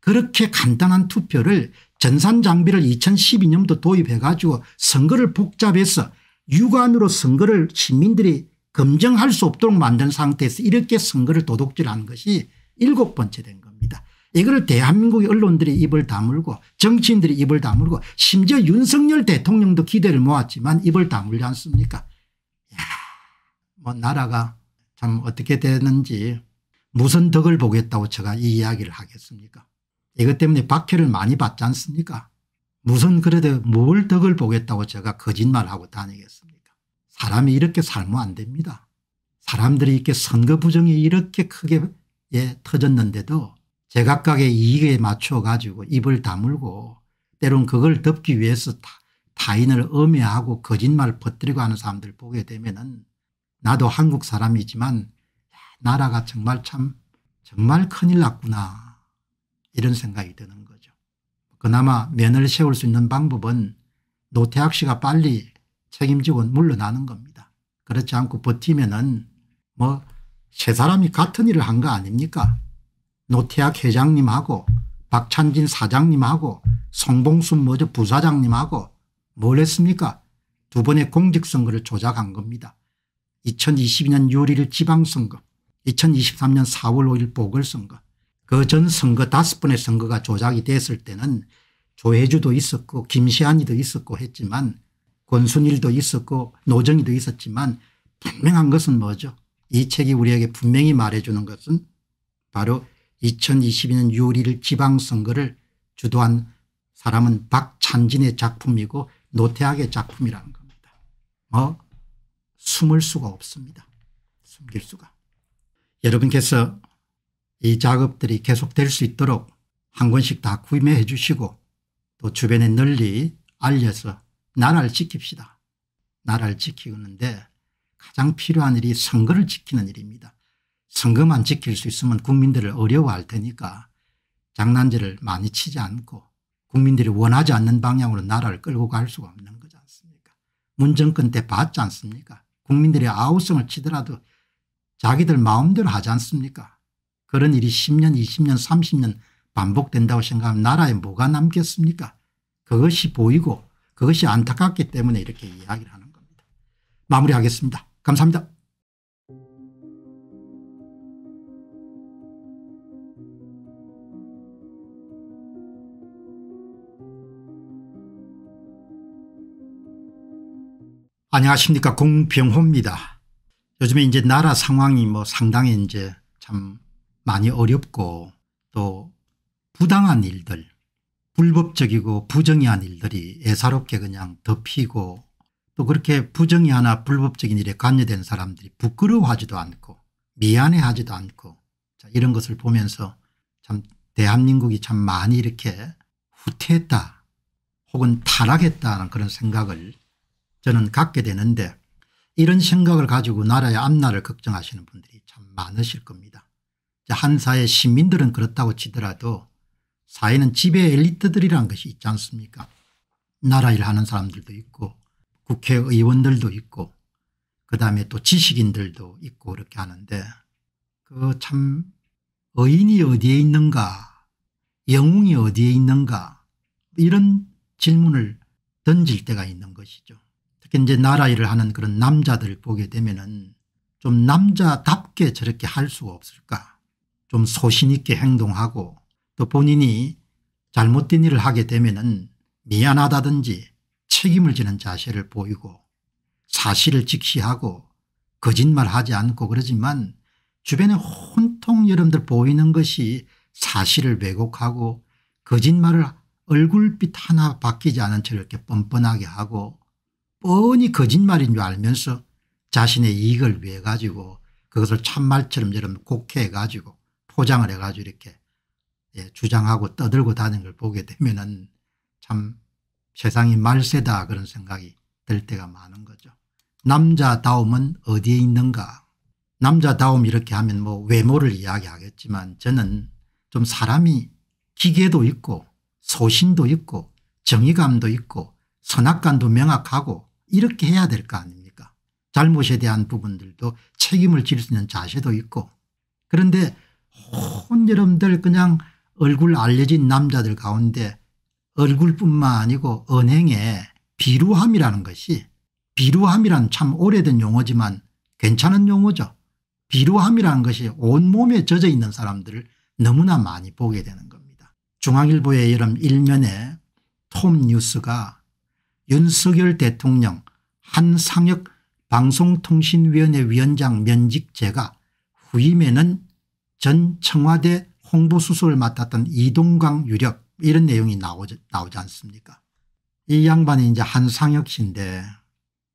그렇게 간단한 투표를 전산 장비를 2012년부터 도입해 가지고 선거를 복잡해서 육안으로 선거를 시민들이 검증할 수 없도록 만든 상태에서 이렇게 선거를 도둑질한 것이 일곱 번째 된 겁니다. 이걸 대한민국의 언론들이 입을 다물고 정치인들이 입을 다물고 심지어 윤석열 대통령도 기대를 모았지만 입을 다물지 않습니까 야뭐 나라가 참 어떻게 되는지 무슨 덕을 보겠다고 제가 이 이야기를 하겠습니까 이것 때문에 박해를 많이 받지 않습니까 무슨 그래도 뭘 덕을 보겠다고 제가 거짓말하고 다니겠습니까 사람이 이렇게 살면 안 됩니다. 사람들이 이렇게 선거 부정이 이렇게 크게 예, 터졌는데도 제각각의 이익에 맞춰 가지고 입을 다물고 때론 그걸 덮기 위해서 타, 인을 음해하고 거짓말을 퍼뜨리고 하는 사람들 보게 되면 은 나도 한국 사람이지만 나라가 정말 참 정말 큰일 났구나 이런 생각이 드는 거죠. 그나마 면을 세울 수 있는 방법은 노태학 씨가 빨리 책임지고 물러나는 겁니다. 그렇지 않고 버티면은 뭐 세 사람이 같은 일을 한 거 아닙니까? 노태학 회장님하고 박찬진 사장님하고 송봉순 뭐저 부사장님하고 뭘 했습니까? 두 번의 공직선거를 조작한 겁니다. 2022년 6월 1일 지방선거 2023년 4월 5일 보궐선거 그전 선거 다섯 번의 선거가 조작이 됐을 때는 조혜주도 있었고 김시안이도 있었고 했지만 권순일도 있었고 노정이도 있었지만 분명한 것은 뭐죠 이 책이 우리에게 분명히 말해주는 것은 바로 2022년 6월 1일 지방선거를 주도한 사람은 박찬진의 작품이고 노태학의 작품이라는 겁니다. 뭐 숨을 수가 없습니다. 숨길 수가. 여러분께서 이 작업들이 계속될 수 있도록 한 권씩 다 구매해 주시고 또 주변에 널리 알려서 나라를 지킵시다. 나라를 지키는데 가장 필요한 일이 선거를 지키는 일입니다. 선거만 지킬 수 있으면 국민들을 어려워할 테니까 장난질을 많이 치지 않고 국민들이 원하지 않는 방향으로 나라를 끌고 갈 수가 없는 거지 않습니까 문정권 때 봤지 않습니까 국민들이 아우성을 치더라도 자기들 마음대로 하지 않습니까 그런 일이 10년 20년 30년 반복된다고 생각하면 나라에 뭐가 남겠습니까 그것이 보이고 그것이 안타깝기 때문에 이렇게 이야기를 하는 겁니다. 마무리하겠습니다. 감사합니다. 안녕하십니까 공병호입니다. 요즘에 이제 나라 상황이 뭐 상당히 이제 참 많이 어렵고 또 부당한 일들 불법적이고 부정의한 일들이 애사롭게 그냥 덮이고 또 그렇게 부정의하나 불법적인 일에 관여된 사람들이 부끄러워하지도 않고 미안해하지도 않고 자, 이런 것을 보면서 참 대한민국이 참 많이 이렇게 후퇴했다 혹은 타락했다는 그런 생각을 저는 갖게 되는데 이런 생각을 가지고 나라의 앞날을 걱정하시는 분들이 참 많으실 겁니다. 한사의 시민들은 그렇다고 치더라도 사회는 지배 엘리트들이란 것이 있지 않습니까 나라일 하는 사람들도 있고 국회의원들도 있고 그다음에 또 지식인들도 있고 그렇게 하는데 그 참 의인이 어디에 있는가 영웅이 어디에 있는가 이런 질문을 던질 때가 있는 것이죠. 특히 이제 나라 일을 하는 그런 남자들 보게 되면 은좀 남자답게 저렇게 할 수가 없을까 좀 소신있게 행동하고 또 본인이 잘못된 일을 하게 되면 미안하다든지 책임을 지는 자세를 보이고 사실을 직시하고 거짓말하지 않고 그러지만 주변에 혼통 여러분들 보이는 것이 사실을 왜곡하고 거짓말을 얼굴빛 하나 바뀌지 않은 채 이렇게 뻔뻔하게 하고 뻔히 거짓말인 줄 알면서 자신의 이익을 위해 가지고 그것을 참말처럼 여러분 곡해가지고 포장을 해가지고 이렇게 예, 주장하고 떠들고 다니는 걸 보게 되면참 세상이 말세다 그런 생각이 들 때가 많은 거죠. 남자다움은 어디에 있는가? 남자다움 이렇게 하면 뭐 외모를 이야기하겠지만 저는 좀 사람이 기계도 있고 소신도 있고 정의감도 있고 선악관도 명확하고 이렇게 해야 될 거 아닙니까? 잘못에 대한 부분들도 책임을 질 수 있는 자세도 있고 그런데 혼 여러분들 그냥 얼굴 알려진 남자들 가운데 얼굴뿐만 아니고 은행에 비루함이라는 것이 비루함이란 참 오래된 용어지만 괜찮은 용어죠. 비루함이라는 것이 온몸에 젖어 있는 사람들을 너무나 많이 보게 되는 겁니다. 중앙일보의 여름 일면에 톰 뉴스가 윤석열 대통령 한상혁 방송통신위원회 위원장 면직제가 후임에는 전 청와대 홍보수석을 맡았던 이동광 유력 이런 내용이 나오지, 나오지 않습니까 이 양반이 이제 한상혁 씨인데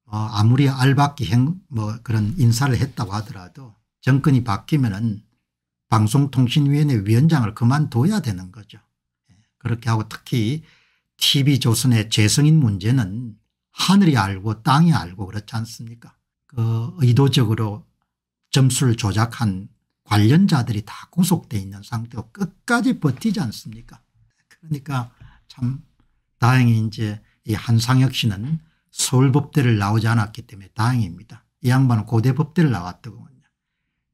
어 아무리 알박기행 뭐 그런 인사를 했다고 하더라도 정권이 바뀌면은 방송통신위원회 위원장을 그만둬야 되는 거죠. 예, 그렇게 하고 특히 TV조선의 재성인 문제는 하늘이 알고 땅이 알고 그렇지 않습니까 그 의도적으로 점수를 조작한 관련자들이 다 구속돼 있는 상태고 끝까지 버티지 않습니까 그러니까 참 다행히 이제 이 한상혁 씨는 서울법대를 나오지 않았기 때문에 다행입니다. 이 양반은 고대법대를 나왔더군요.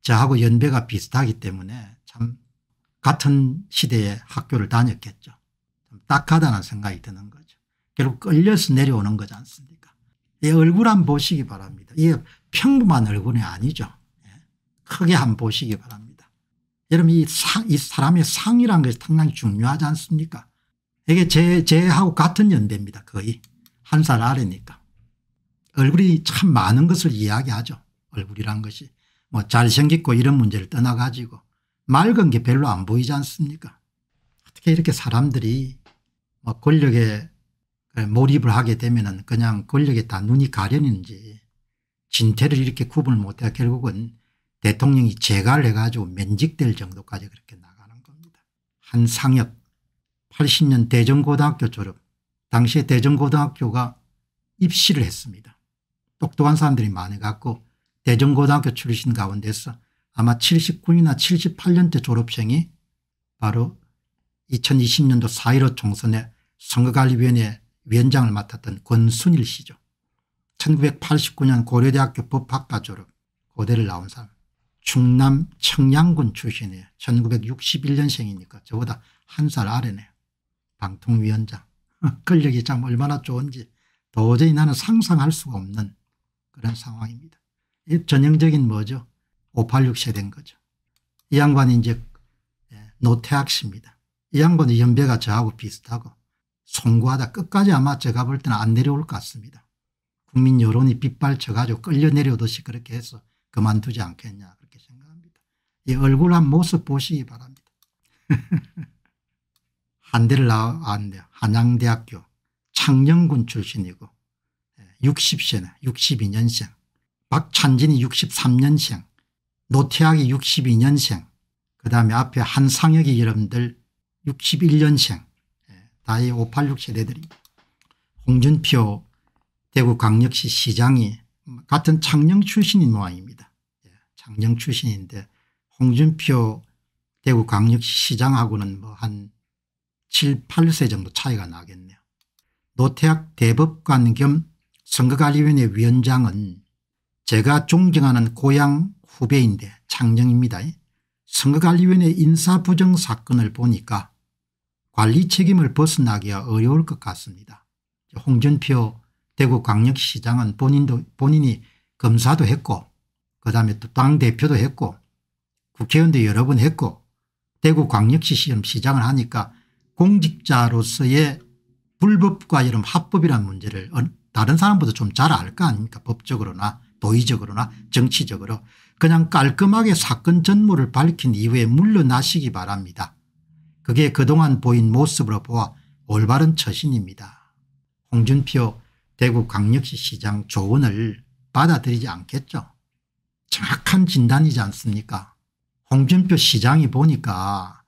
저하고 연배가 비슷하기 때문에 참 같은 시대에 학교를 다녔겠죠. 딱하다는 생각이 드는 거죠. 결국 끌려서 내려오는 거지 않습니까? 이 얼굴 한 보시기 바랍니다. 이게 평범한 얼굴이 아니죠. 크게 한번 보시기 바랍니다. 여러분 이, 상, 이 사람의 상이란 것이 상당히 중요하지 않습니까? 이게 제, 하고 같은 연배입니다. 거의. 한 살 아래니까. 얼굴이 참 많은 것을 이야기하죠. 얼굴이란 것이. 뭐 잘생겼고 이런 문제를 떠나가지고 맑은 게 별로 안 보이지 않습니까? 어떻게 이렇게 사람들이 뭐 권력에 몰입을 하게 되면은 그냥 권력에 다 눈이 가려는지 진퇴를 이렇게 구분을 못해 결국은 대통령이 재가를 해가지고 면직될 정도까지 그렇게 나가는 겁니다. 한 상엽 80년 대전고등학교 졸업 당시에 대전고등학교가 입시를 했습니다. 똑똑한 사람들이 많아갖고 대전고등학교 출신 가운데서 아마 79이나 78년대 졸업생이 바로 2020년도 4.15 총선에 선거관리위원회 위원장을 맡았던 권순일 씨죠. 1989년 고려대학교 법학과 졸업 고대를 나온 사람 충남 청양군 출신이에요. 1961년생이니까 저보다 한 살 아래네요. 방통위원장. 권력이 참 얼마나 좋은지 도저히 나는 상상할 수가 없는 그런 상황입니다. 이 전형적인 뭐죠? 586 세대인 거죠. 이 양반이 이제 예, 노태학 씨입니다. 이 양반의 연배가 저하고 비슷하고 송구하다 끝까지 아마 제가 볼 때는 안 내려올 것 같습니다. 국민 여론이 빗발쳐가지고 끌려 내려오듯이 그렇게 해서 그만두지 않겠냐. 이 얼굴 한 모습 보시기 바랍니다. 한대를 나왔는데 아, 한양대학교 창녕군 출신이고 60세네 예, 62년생 박찬진이 63년생 노태학이 62년생 그 다음에 앞에 한상혁이 여러분들 61년생 예, 다이 586세대들입 홍준표 대구광역시 시장이 같은 창녕 출신인 모양입니다. 예, 창녕 출신인데 홍준표 대구광역시장하고는 뭐 한 7, 8세 정도 차이가 나겠네요. 노태학 대법관 겸 선거관리위원회 위원장은 제가 존경하는 고향 후배인데 창령입니다. 선거관리위원회 인사부정 사건을 보니까 관리 책임을 벗어나기가 어려울 것 같습니다. 홍준표 대구광역시장은 본인도 본인이 검사도 했고 그다음에 또 당대표도 했고 국회의원도 여러 번 했고 대구 광역시 시험 시장을 하니까 공직자로서의 불법과 이런 합법이란 문제를 어, 다른 사람보다 좀 잘 알 거 아닙니까 법적으로나 도의적으로나 정치적으로 그냥 깔끔하게 사건 전모를 밝힌 이후에 물러나시기 바랍니다. 그게 그동안 보인 모습으로 보아 올바른 처신입니다. 홍준표 대구 광역시 시장 조언을 받아들이지 않겠죠. 정확한 진단이지 않습니까 홍준표 시장이 보니까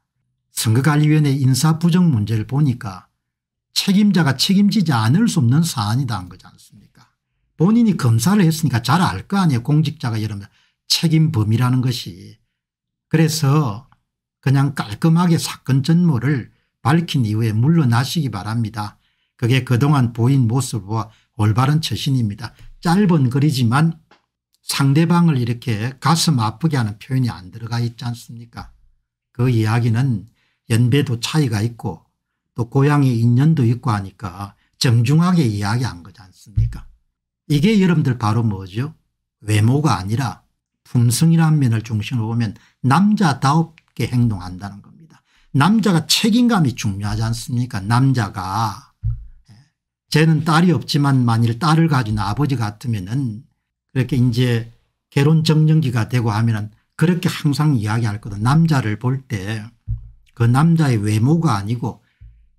선거관리위원회 인사부정 문제를 보니까 책임자가 책임지지 않을 수 없는 사안이다 한 거지 않습니까 본인이 검사를 했으니까 잘 알 거 아니에요 공직자가 여러분 책임범위라는 것이 그래서 그냥 깔끔하게 사건 전모를 밝힌 이후에 물러나시기 바랍니다. 그게 그동안 보인 모습과 올바른 처신입니다. 짧은 글이지만 상대방을 이렇게 가슴 아프게 하는 표현이 안 들어가 있지 않습니까 그 이야기는 연배도 차이가 있고 또 고향의 인연도 있고 하니까 정중하게 이야기한 거지 않습니까 이게 여러분들 바로 뭐죠 외모가 아니라 품성이라는 면을 중심으로 보면 남자다웠게 행동한다는 겁니다. 남자가 책임감이 중요하지 않습니까 남자가 예. 쟤는 딸이 없지만 만일 딸을 가진 아버지 같으면 은 이렇게 이제 결혼 정정기가 되고 하면은 그렇게 항상 이야기할 거든 남자를 볼 때 그 남자의 외모가 아니고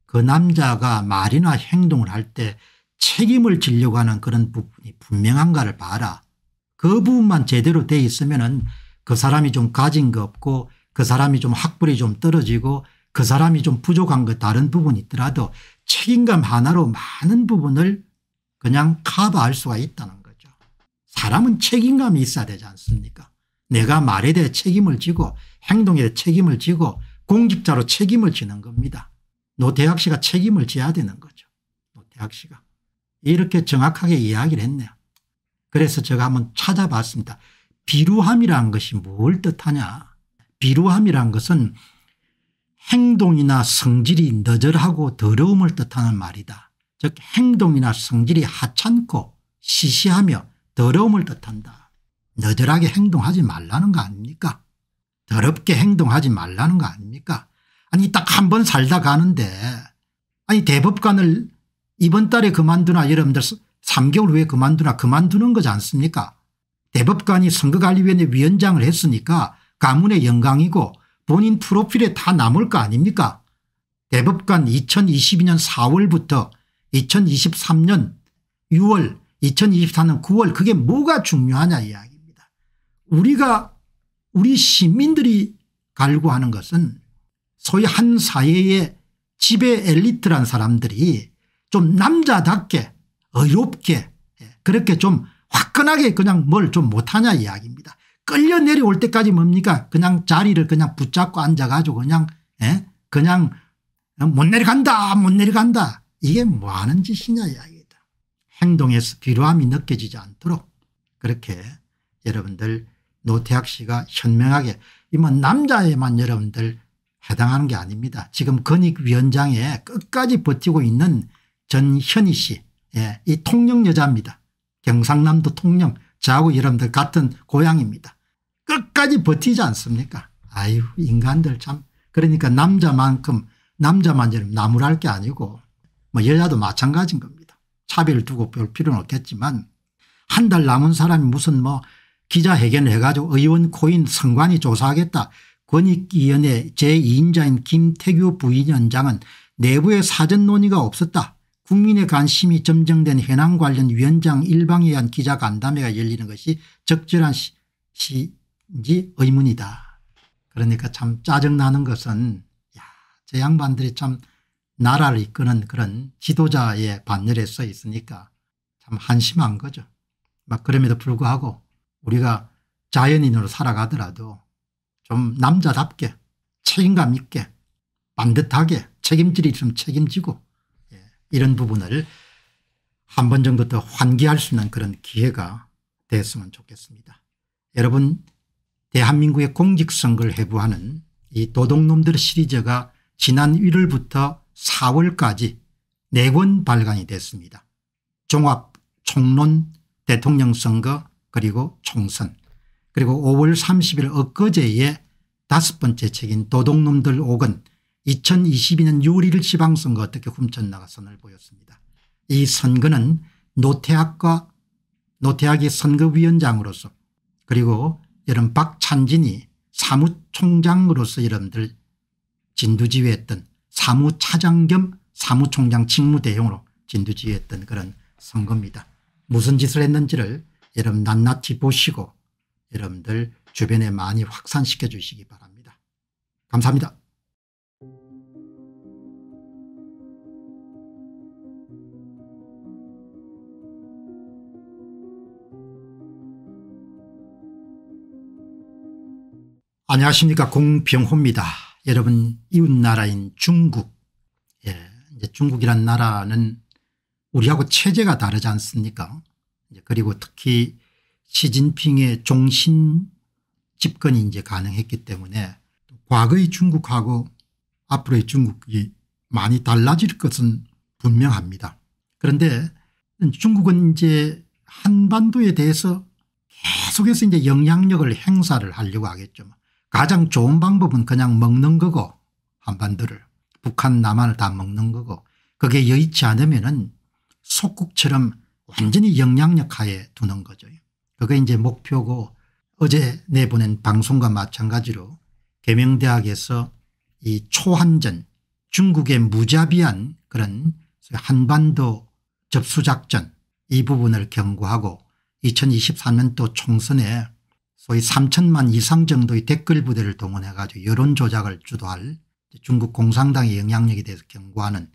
그 남자가 말이나 행동을 할 때 책임을 지려고 하는 그런 부분이 분명한가를 봐라. 그 부분만 제대로 돼 있으면은 그 사람이 좀 가진 거 없고 그 사람이 좀 학벌이 좀 떨어지고 그 사람이 좀 부족한 거 다른 부분이 있더라도 책임감 하나로 많은 부분을 그냥 커버할 수가 있다는 거 사람은 책임감이 있어야 되지 않습니까? 내가 말에 대해 책임을 지고 행동에 대해 책임을 지고 공직자로 책임을 지는 겁니다. 노태학 씨가 책임을 져야 되는 거죠. 노태학 씨가. 이렇게 정확하게 이야기를 했네요. 그래서 제가 한번 찾아봤습니다. 비루함이란 것이 뭘 뜻하냐. 비루함이란 것은 행동이나 성질이 너절하고 더러움을 뜻하는 말이다. 즉 행동이나 성질이 하찮고 시시하며 더러움을 뜻한다. 너절하게 행동하지 말라는 거 아닙니까? 더럽게 행동하지 말라는 거 아닙니까? 아니 딱 한 번 살다 가는데 아니 대법관을 이번 달에 그만두나 여러분들 3개월 후에 그만두나 그만두는 거지 않습니까? 대법관이 선거관리위원회 위원장을 했으니까 가문의 영광이고 본인 프로필에 다 남을 거 아닙니까? 대법관 2022년 4월부터 2023년 6월 2024년 9월 그게 뭐가 중요하냐 이야기입니다. 우리가 우리 시민들이 갈구하는 것은 소위 한 사회의 지배 엘리트란 사람들이 좀 남자답게 어렵게 예, 그렇게 좀 화끈하게 그냥 뭘 좀 못하냐 이야기입니다. 끌려 내려올 때까지 뭡니까 그냥 자리를 그냥 붙잡고 앉아가지고 그냥 에? 예, 그냥 못 내려간다 못 내려간다 이게 뭐하는 짓이냐 이야기 행동에서 비루함이 느껴지지 않도록 그렇게 여러분들 노태학 씨가 현명하게 이면 남자에만 여러분들 해당하는 게 아닙니다. 지금 권익위원장에 끝까지 버티고 있는 전현희 씨, 예, 이 통영 여자입니다. 경상남도 통영 저하고 여러분들 같은 고향입니다. 끝까지 버티지 않습니까? 아유 인간들 참 그러니까 남자만큼 남자만 여러분 나무랄 게 아니고 뭐 여자도 마찬가지인 겁니다. 차별을 두고 볼 필요는 없겠지만 한 달 남은 사람이 무슨 뭐 기자회견을 해가지고 의원 코인 선관위 조사하겠다. 권익위원회 제2인자인 김태규 부위원장은 내부의 사전 논의가 없었다. 국민의 관심이 점정된 현황 관련 위원장 일방에 의한 기자 간담회가 열리는 것이 적절한 시인지 의문이다. 그러니까 참 짜증나는 것은 야, 저 양반들이 참 나라를 이끄는 그런 지도자의 반열에 서 있으니까 참 한심한 거죠. 막 그럼에도 불구하고 우리가 자연인으로 살아가더라도 좀 남자답게 책임감 있게 반듯하게 책임질이 좀 책임지고 예, 이런 부분을 한 번 정도 더 환기할 수 있는 그런 기회가 됐으면 좋겠습니다. 여러분 대한민국의 공직선거를 해부하는 이 도둑놈들 시리즈가 지난 1월부터 4월까지 4권 발간이 됐습니다. 종합, 총론, 대통령 선거 그리고 총선 그리고 5월 30일 엊그제에 다섯 번째 책인 도둑놈들 5권 2022년 6월 1일 지방선거 어떻게 훔쳐나가선을 보였습니다. 이 선거는 노태학과 노태학의 선거위원장으로서 그리고 여름 박찬진이 사무총장으로서 여러분들 진두지휘했던 사무차장 겸 사무총장 직무 대용으로 진두지휘했던 그런 선거입니다. 무슨 짓을 했는지를 여러분 낱낱이 보시고 여러분들 주변에 많이 확산시켜 주시기 바랍니다. 감사합니다. 안녕하십니까 공병호입니다. 여러분 이웃나라인 중국 예, 이제 중국이란 나라는 우리하고 체제가 다르지 않습니까 그리고 특히 시진핑의 종신 집권이 이제 가능했기 때문에 과거의 중국하고 앞으로의 중국이 많이 달라질 것은 분명합니다. 그런데 중국은 이제 한반도에 대해서 계속해서 이제 영향력을 행사를 하려고 하겠죠. 가장 좋은 방법은 그냥 먹는 거고 한반도를 북한 남한을 다 먹는 거고 그게 여의치 않으면 은 속국처럼 완전히 영향력 하에 두는 거죠. 그게 이제 목표고 어제 내보낸 방송과 마찬가지로 개명대학에서 이 초한전 중국의 무자비한 그런 한반도 접수작전 이 부분을 경고하고 2023년도 총선에 소위 3천만 이상 정도의 댓글 부대를 동원해 가지고 여론 조작을 주도할 중국 공산당의 영향력에 대해서 경고하는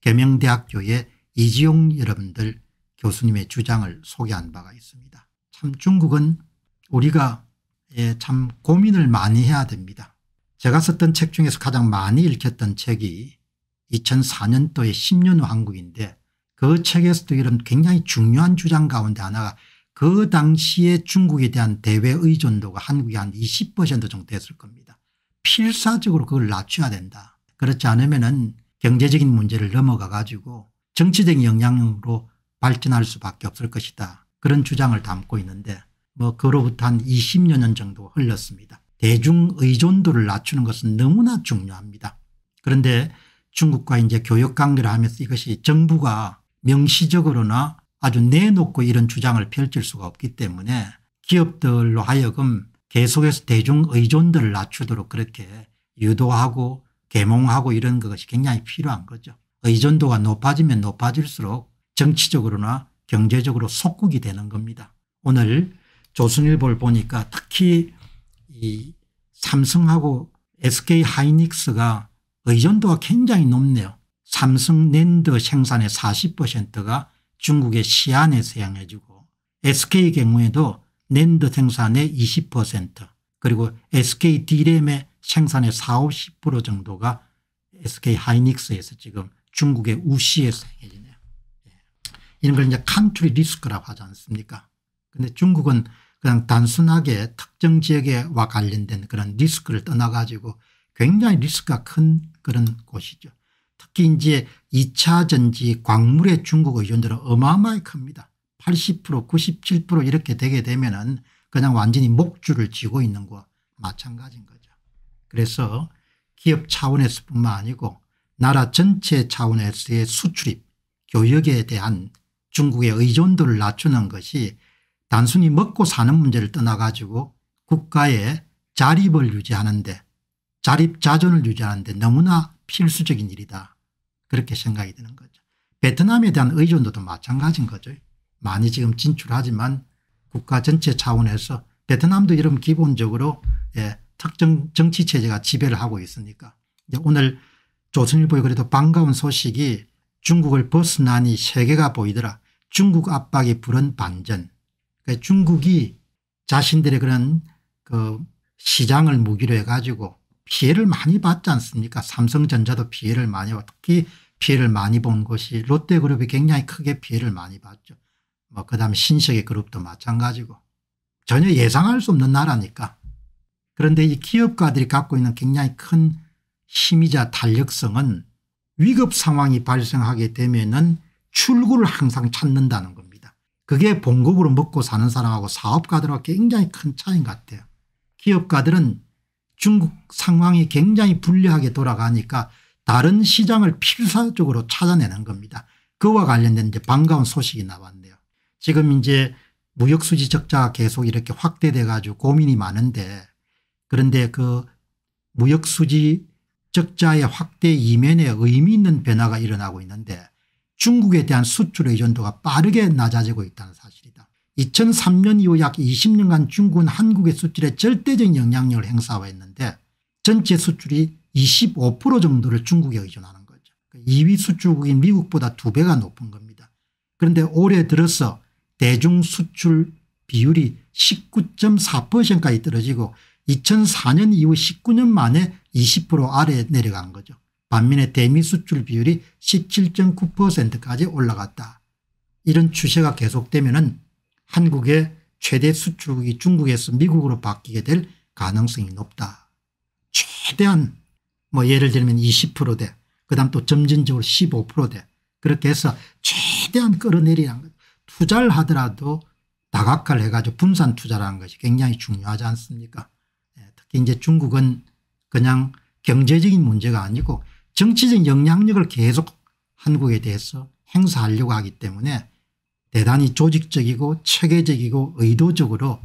개명대학교의 이지용 여러분들 교수님의 주장을 소개한 바가 있습니다. 참 중국은 우리가 예, 참 고민을 많이 해야 됩니다. 제가 썼던 책 중에서 가장 많이 읽혔던 책이 2 0 0 4년도에 10년 후 한국인데 그 책에서도 이런 굉장히 중요한 주장 가운데 하나가 그 당시에 중국에 대한 대외 의존도가 한국이 한 20% 정도 됐을 겁니다. 필사적으로 그걸 낮춰야 된다. 그렇지 않으면 은 경제적인 문제를 넘어가 가지고 정치적인 영향으로 발전할 수밖에 없을 것이다. 그런 주장을 담고 있는데 뭐 그로부터 한 20여 년 정도 흘렀습니다. 대중 의존도를 낮추는 것은 너무나 중요합니다. 그런데 중국과 이제 교역 관계를 하면서 이것이 정부가 명시적으로나 아주 내놓고 이런 주장을 펼칠 수가 없기 때문에 기업들로 하여금 계속해서 대중 의존들을 낮추도록 그렇게 유도하고 계몽하고 이런 것이 굉장히 필요한 거죠. 의존도가 높아지면 높아질수록 정치적으로나 경제적으로 속국이 되는 겁니다. 오늘 조선일보를 보니까 특히 이 삼성하고 SK 하이닉스가 의존도가 굉장히 높네요. 삼성랜드 생산의 40%가 중국의 시안에서 향해지고 SK 경우에도 낸드 생산의 20% 그리고 SK 디램의 생산의 40, 50% 정도가 SK 하이닉스에서 지금 중국의 우시에서 향해지네요. 예. 이런 걸 이제 칸트리 리스크라고 하지 않습니까? 근데 중국은 그냥 단순하게 특정 지역에와 관련된 그런 리스크를 떠나가지고 굉장히 리스크가 큰 그런 곳이죠. 특히 이제 2차 전지 광물의 중국 의존도는 어마어마하게 큽니다. 80% 97% 이렇게 되게 되면 은 그냥 완전히 목줄을 쥐고 있는 거 마찬가지인 거죠. 그래서 기업 차원에서 뿐만 아니고 나라 전체 차원에서의 수출입 교역에 대한 중국의 의존도를 낮추는 것이 단순히 먹고 사는 문제를 떠나 가지고 국가의 자립을 유지하는데 자립자존을 유지하는데 너무나 필수적인 일이다. 그렇게 생각이 드는 거죠. 베트남에 대한 의존도도 마찬가지인 거죠. 많이 지금 진출하지만 국가 전체 차원에서 베트남도 이런 기본적으로 예, 특정 정치체제가 지배를 하고 있으니까 오늘 조선일보에 그래도 반가운 소식이 중국을 벗어나니 세계가 보이더라. 중국 압박이 불은 반전. 그러니까 중국이 자신들의 그런 그 시장을 무기로 해가지고 피해를 많이 받지 않습니까? 삼성전자도 피해를 많이 받고 특히 피해를 많이 본 것이 롯데그룹이 굉장히 크게 피해를 많이 봤죠. 뭐 그다음에 신세계 그룹도 마찬가지고 전혀 예상할 수 없는 나라니까. 그런데 이 기업가들이 갖고 있는 굉장히 큰 힘이자 탄력성은 위급 상황이 발생하게 되면은 출구를 항상 찾는다는 겁니다. 그게 본급으로 먹고 사는 사람하고 사업가들하고 굉장히 큰 차이인 것 같아요. 기업가들은 중국 상황이 굉장히 불리하게 돌아가니까 다른 시장을 필사적으로 찾아내는 겁니다. 그와 관련된 이제 반가운 소식이 나왔네요. 지금 이제 무역수지 적자가 계속 이렇게 확대돼 가지고 고민이 많은데 그런데 그 무역수지 적자의 확대 이면에 의미 있는 변화가 일어나고 있는데 중국에 대한 수출 의존도가 빠르게 낮아지고 있다는 사실이다. 2003년 이후 약 20년간 중국은 한국의 수출에 절대적인 영향력을 행사했는데 전체 수출이 25% 정도를 중국에 의존하는 거죠. 2위 그러니까 수출국인 미국보다 2배가 높은 겁니다. 그런데 올해 들어서 대중 수출 비율이 19.4%까지 떨어지고 2004년 이후 19년 만에 20% 아래 내려간 거죠. 반면에 대미 수출 비율이 17.9%까지 올라갔다. 이런 추세가 계속되면 한국의 최대 수출국이 중국에서 미국으로 바뀌게 될 가능성이 높다. 최대한 뭐 예를 들면 20%대 그다음 또 점진적으로 15%대 그렇게 해서 최대한 끌어내리는 거죠. 투자를 하더라도 다각화를 해가지고 분산 투자라는 것이 굉장히 중요하지 않습니까 예, 특히 이제 중국은 그냥 경제적인 문제가 아니고 정치적 영향력을 계속 한국에 대해서 행사하려고 하기 때문에 대단히 조직적이고 체계적이고 의도적으로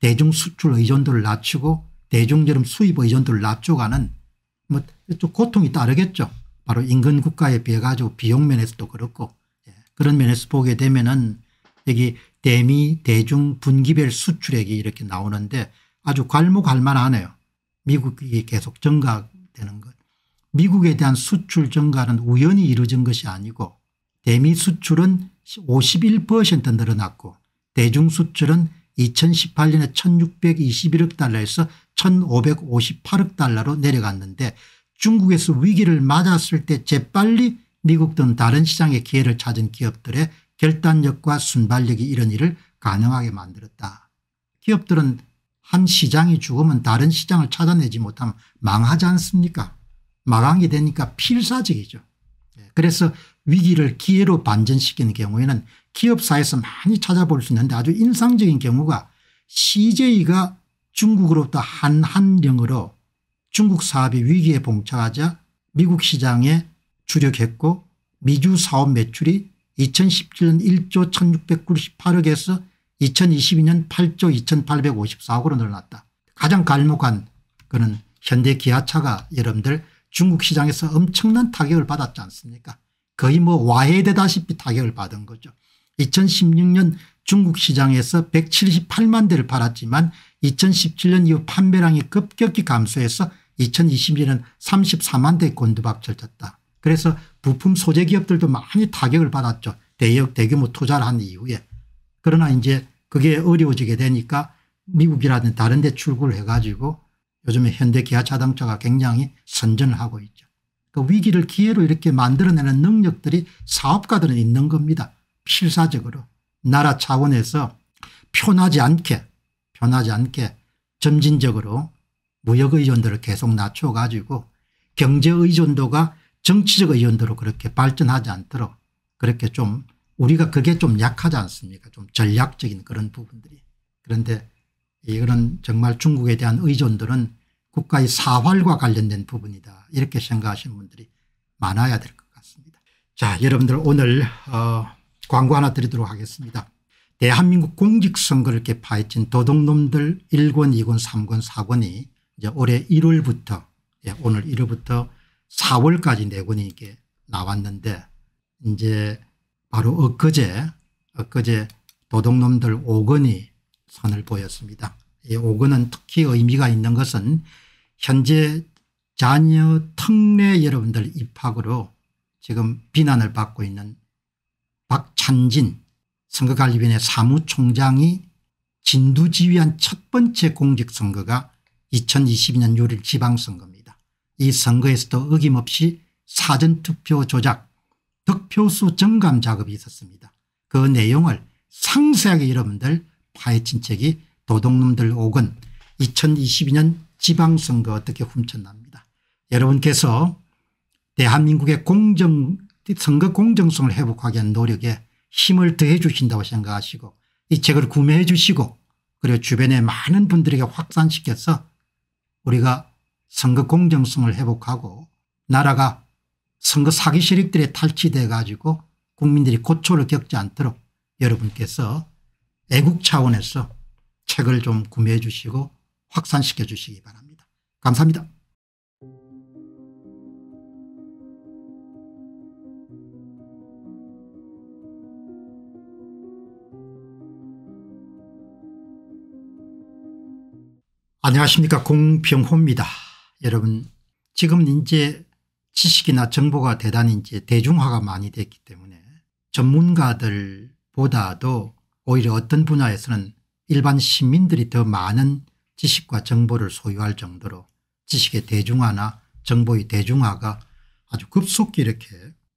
대중 수출 의존도를 낮추고 대중처럼 수입 의존도를 낮춰가는 뭐 고통이 따르겠죠. 바로 인근 국가에 비해 가지고 비용 면에서도 그렇고 예. 그런 면에서 보게 되면은 여기 대미 대중 분기별 수출액이 이렇게 나오는데 아주 괄목할 만하네요. 미국이 계속 증가되는 것. 미국에 대한 수출 증가는 우연히 이루어진 것이 아니고 대미 수출은 51% 늘어났고 대중 수출은 2018년에 1621억 달러에서 1558억 달러로 내려갔는데 중국에서 위기를 맞았을 때 재빨리 미국 등 다른 시장의 기회를 찾은 기업들의 결단력과 순발력이 이런 일을 가능하게 만들었다. 기업들은 한 시장이 죽으면 다른 시장을 찾아내지 못하면 망하지 않습니까 망하게 되니까 필사적이죠. 예, 그래서 위기를 기회로 반전시키는 경우에는 기업사에서 많이 찾아볼 수 있는데 아주 인상적인 경우가 CJ가 중국으로부터 한한령으로 중국 사업이 위기에 봉착하자 미국 시장에 주력했고 미주 사업 매출이 2017년 1조 1698억에서 2022년 8조 2854억으로 늘어났다. 가장 갈목한 그는 현대 기아차가 여러분들 중국 시장에서 엄청난 타격을 받았지 않습니까 거의 뭐 와해되다시피 타격을 받은 거죠. 2016년 중국 시장에서 178만 대를 팔았지만 2017년 이후 판매량이 급격히 감소해서 2021년 34만 대에 곤두박질쳤다. 그래서 부품 소재 기업들도 많이 타격을 받았죠. 대역 대규모 투자를 한 이후에. 그러나 이제 그게 어려워지게 되니까 미국이라든지 다른 데 출구를 해가지고 요즘에 현대 기아 자동차가 굉장히 선전을 하고 있죠. 그 위기를 기회로 이렇게 만들어내는 능력들이 사업가들은 있는 겁니다. 실사적으로 나라 차원에서 편하지 않게 편하지 않게 점진적으로 무역 의존도를 계속 낮춰가지고 경제 의존도가 정치적 의존도로 그렇게 발전하지 않도록 그렇게 좀 우리가 그게 좀 약하지 않습니까 좀 전략적인 그런 부분들이 그런데 이런 정말 중국에 대한 의존도는 국가의 사활과 관련된 부분이다 이렇게 생각하시는 분들이 많아야 될 것 같습니다. 자 여러분들 오늘 어 광고 하나 드리도록 하겠습니다. 대한민국 공직선거를 이렇게 파헤친 도둑놈들 1권 2권 3권 4권이 이제 올해 1월부터 예, 오늘 1월부터 4월까지 4권이 이렇게 나왔는데 이제 바로 엊그제 엊그제 도둑놈들 5권이 선을 보였습니다. 이 5권은 특히 의미가 있는 것은 현재 자녀 특례 여러분들 입학으로 지금 비난을 받고 있는 박찬진 선거관리위원회 사무총장이 진두지휘한 첫 번째 공직선거가 2022년 6일 지방선거입니다. 이 선거에서도 어김없이 사전투표 조작 득표수 정감 작업이 있었습니다. 그 내용을 상세하게 여러분들 파헤친 책이 도둑놈들 5권 2022년 지방선거 어떻게 훔쳤납니다. 여러분께서 대한민국의 공정 이 선거 공정성을 회복하기 위한 노력에 힘을 더해 주신다고 생각하시고 이 책을 구매해 주시고 그리고 주변에 많은 분들에게 확산시켜서 우리가 선거 공정성을 회복하고 나라가 선거 사기 세력들에 탈취돼 가지고 국민들이 고초를 겪지 않도록 여러분께서 애국 차원에서 책을 좀 구매해 주시고 확산시켜 주시기 바랍니다. 감사합니다. 안녕하십니까 공병호입니다. 여러분 지금 이제 지식이나 정보가 대단히 이제 대중화가 많이 됐기 때문에 전문가들보다도 오히려 어떤 분야에서는 일반 시민들이 더 많은 지식과 정보를 소유할 정도로 지식의 대중화나 정보의 대중화가 아주 급속히 이렇게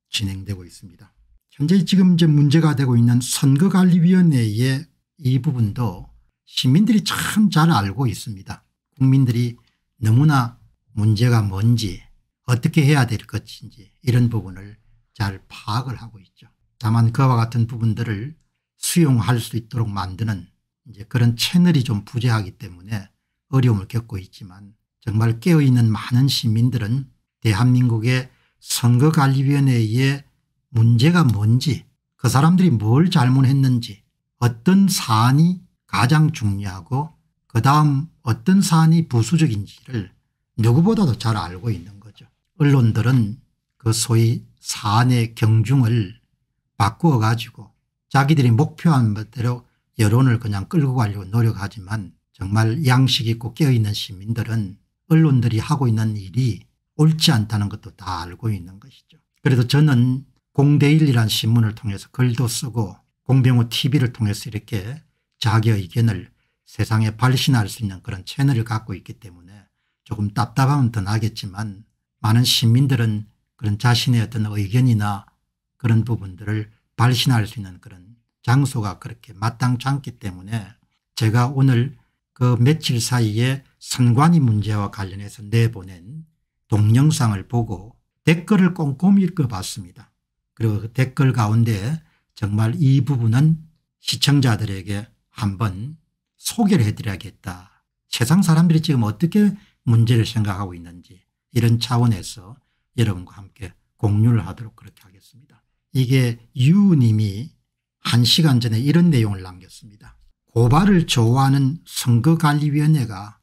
진행되고 있습니다. 현재 지금 이제 문제가 되고 있는 선거관리위원회의 이 부분도 시민들이 참 잘 알고 있습니다. 국민들이 너무나 문제가 뭔지 어떻게 해야 될 것인지 이런 부분을 잘 파악을 하고 있죠. 다만 그와 같은 부분들을 수용할 수 있도록 만드는 이제 그런 채널이 좀 부재하기 때문에 어려움을 겪고 있지만 정말 깨어있는 많은 시민들은 대한민국의 선거관리위원회의 문제가 뭔지 그 사람들이 뭘 잘못했는지 어떤 사안이 가장 중요하고 그 다음 어떤 사안이 부수적인지를 누구보다도 잘 알고 있는 거죠. 언론들은 그 소위 사안의 경중을 바꾸어 가지고 자기들이 목표한 대로 여론을 그냥 끌고 가려고 노력하지만 정말 양식 있고 깨어있는 시민들은 언론들이 하고 있는 일이 옳지 않다는 것도 다 알고 있는 것이죠. 그래서 저는 공대일이란 신문을 통해서 글도 쓰고 공병호 tv를 통해서 이렇게 자기 의견을 세상에 발신할 수 있는 그런 채널을 갖고 있기 때문에 조금 답답함은 더 나겠지만 많은 시민들은 그런 자신의 어떤 의견이나 그런 부분들을 발신할 수 있는 그런 장소가 그렇게 마땅치 않기 때문에 제가 오늘 그 며칠 사이에 선관위 문제와 관련해서 내보낸 동영상을 보고 댓글을 꼼꼼히 읽어봤습니다. 그리고 그 댓글 가운데 정말 이 부분은 시청자들에게 한번 소개를 해드려야겠다. 세상 사람들이 지금 어떻게 문제를 생각하고 있는지 이런 차원에서 여러분과 함께 공유를 하도록 그렇게 하겠습니다. 이게 유님이 한 시간 전에 이런 내용을 남겼습니다. 고발을 좋아하는 선거관리위원회가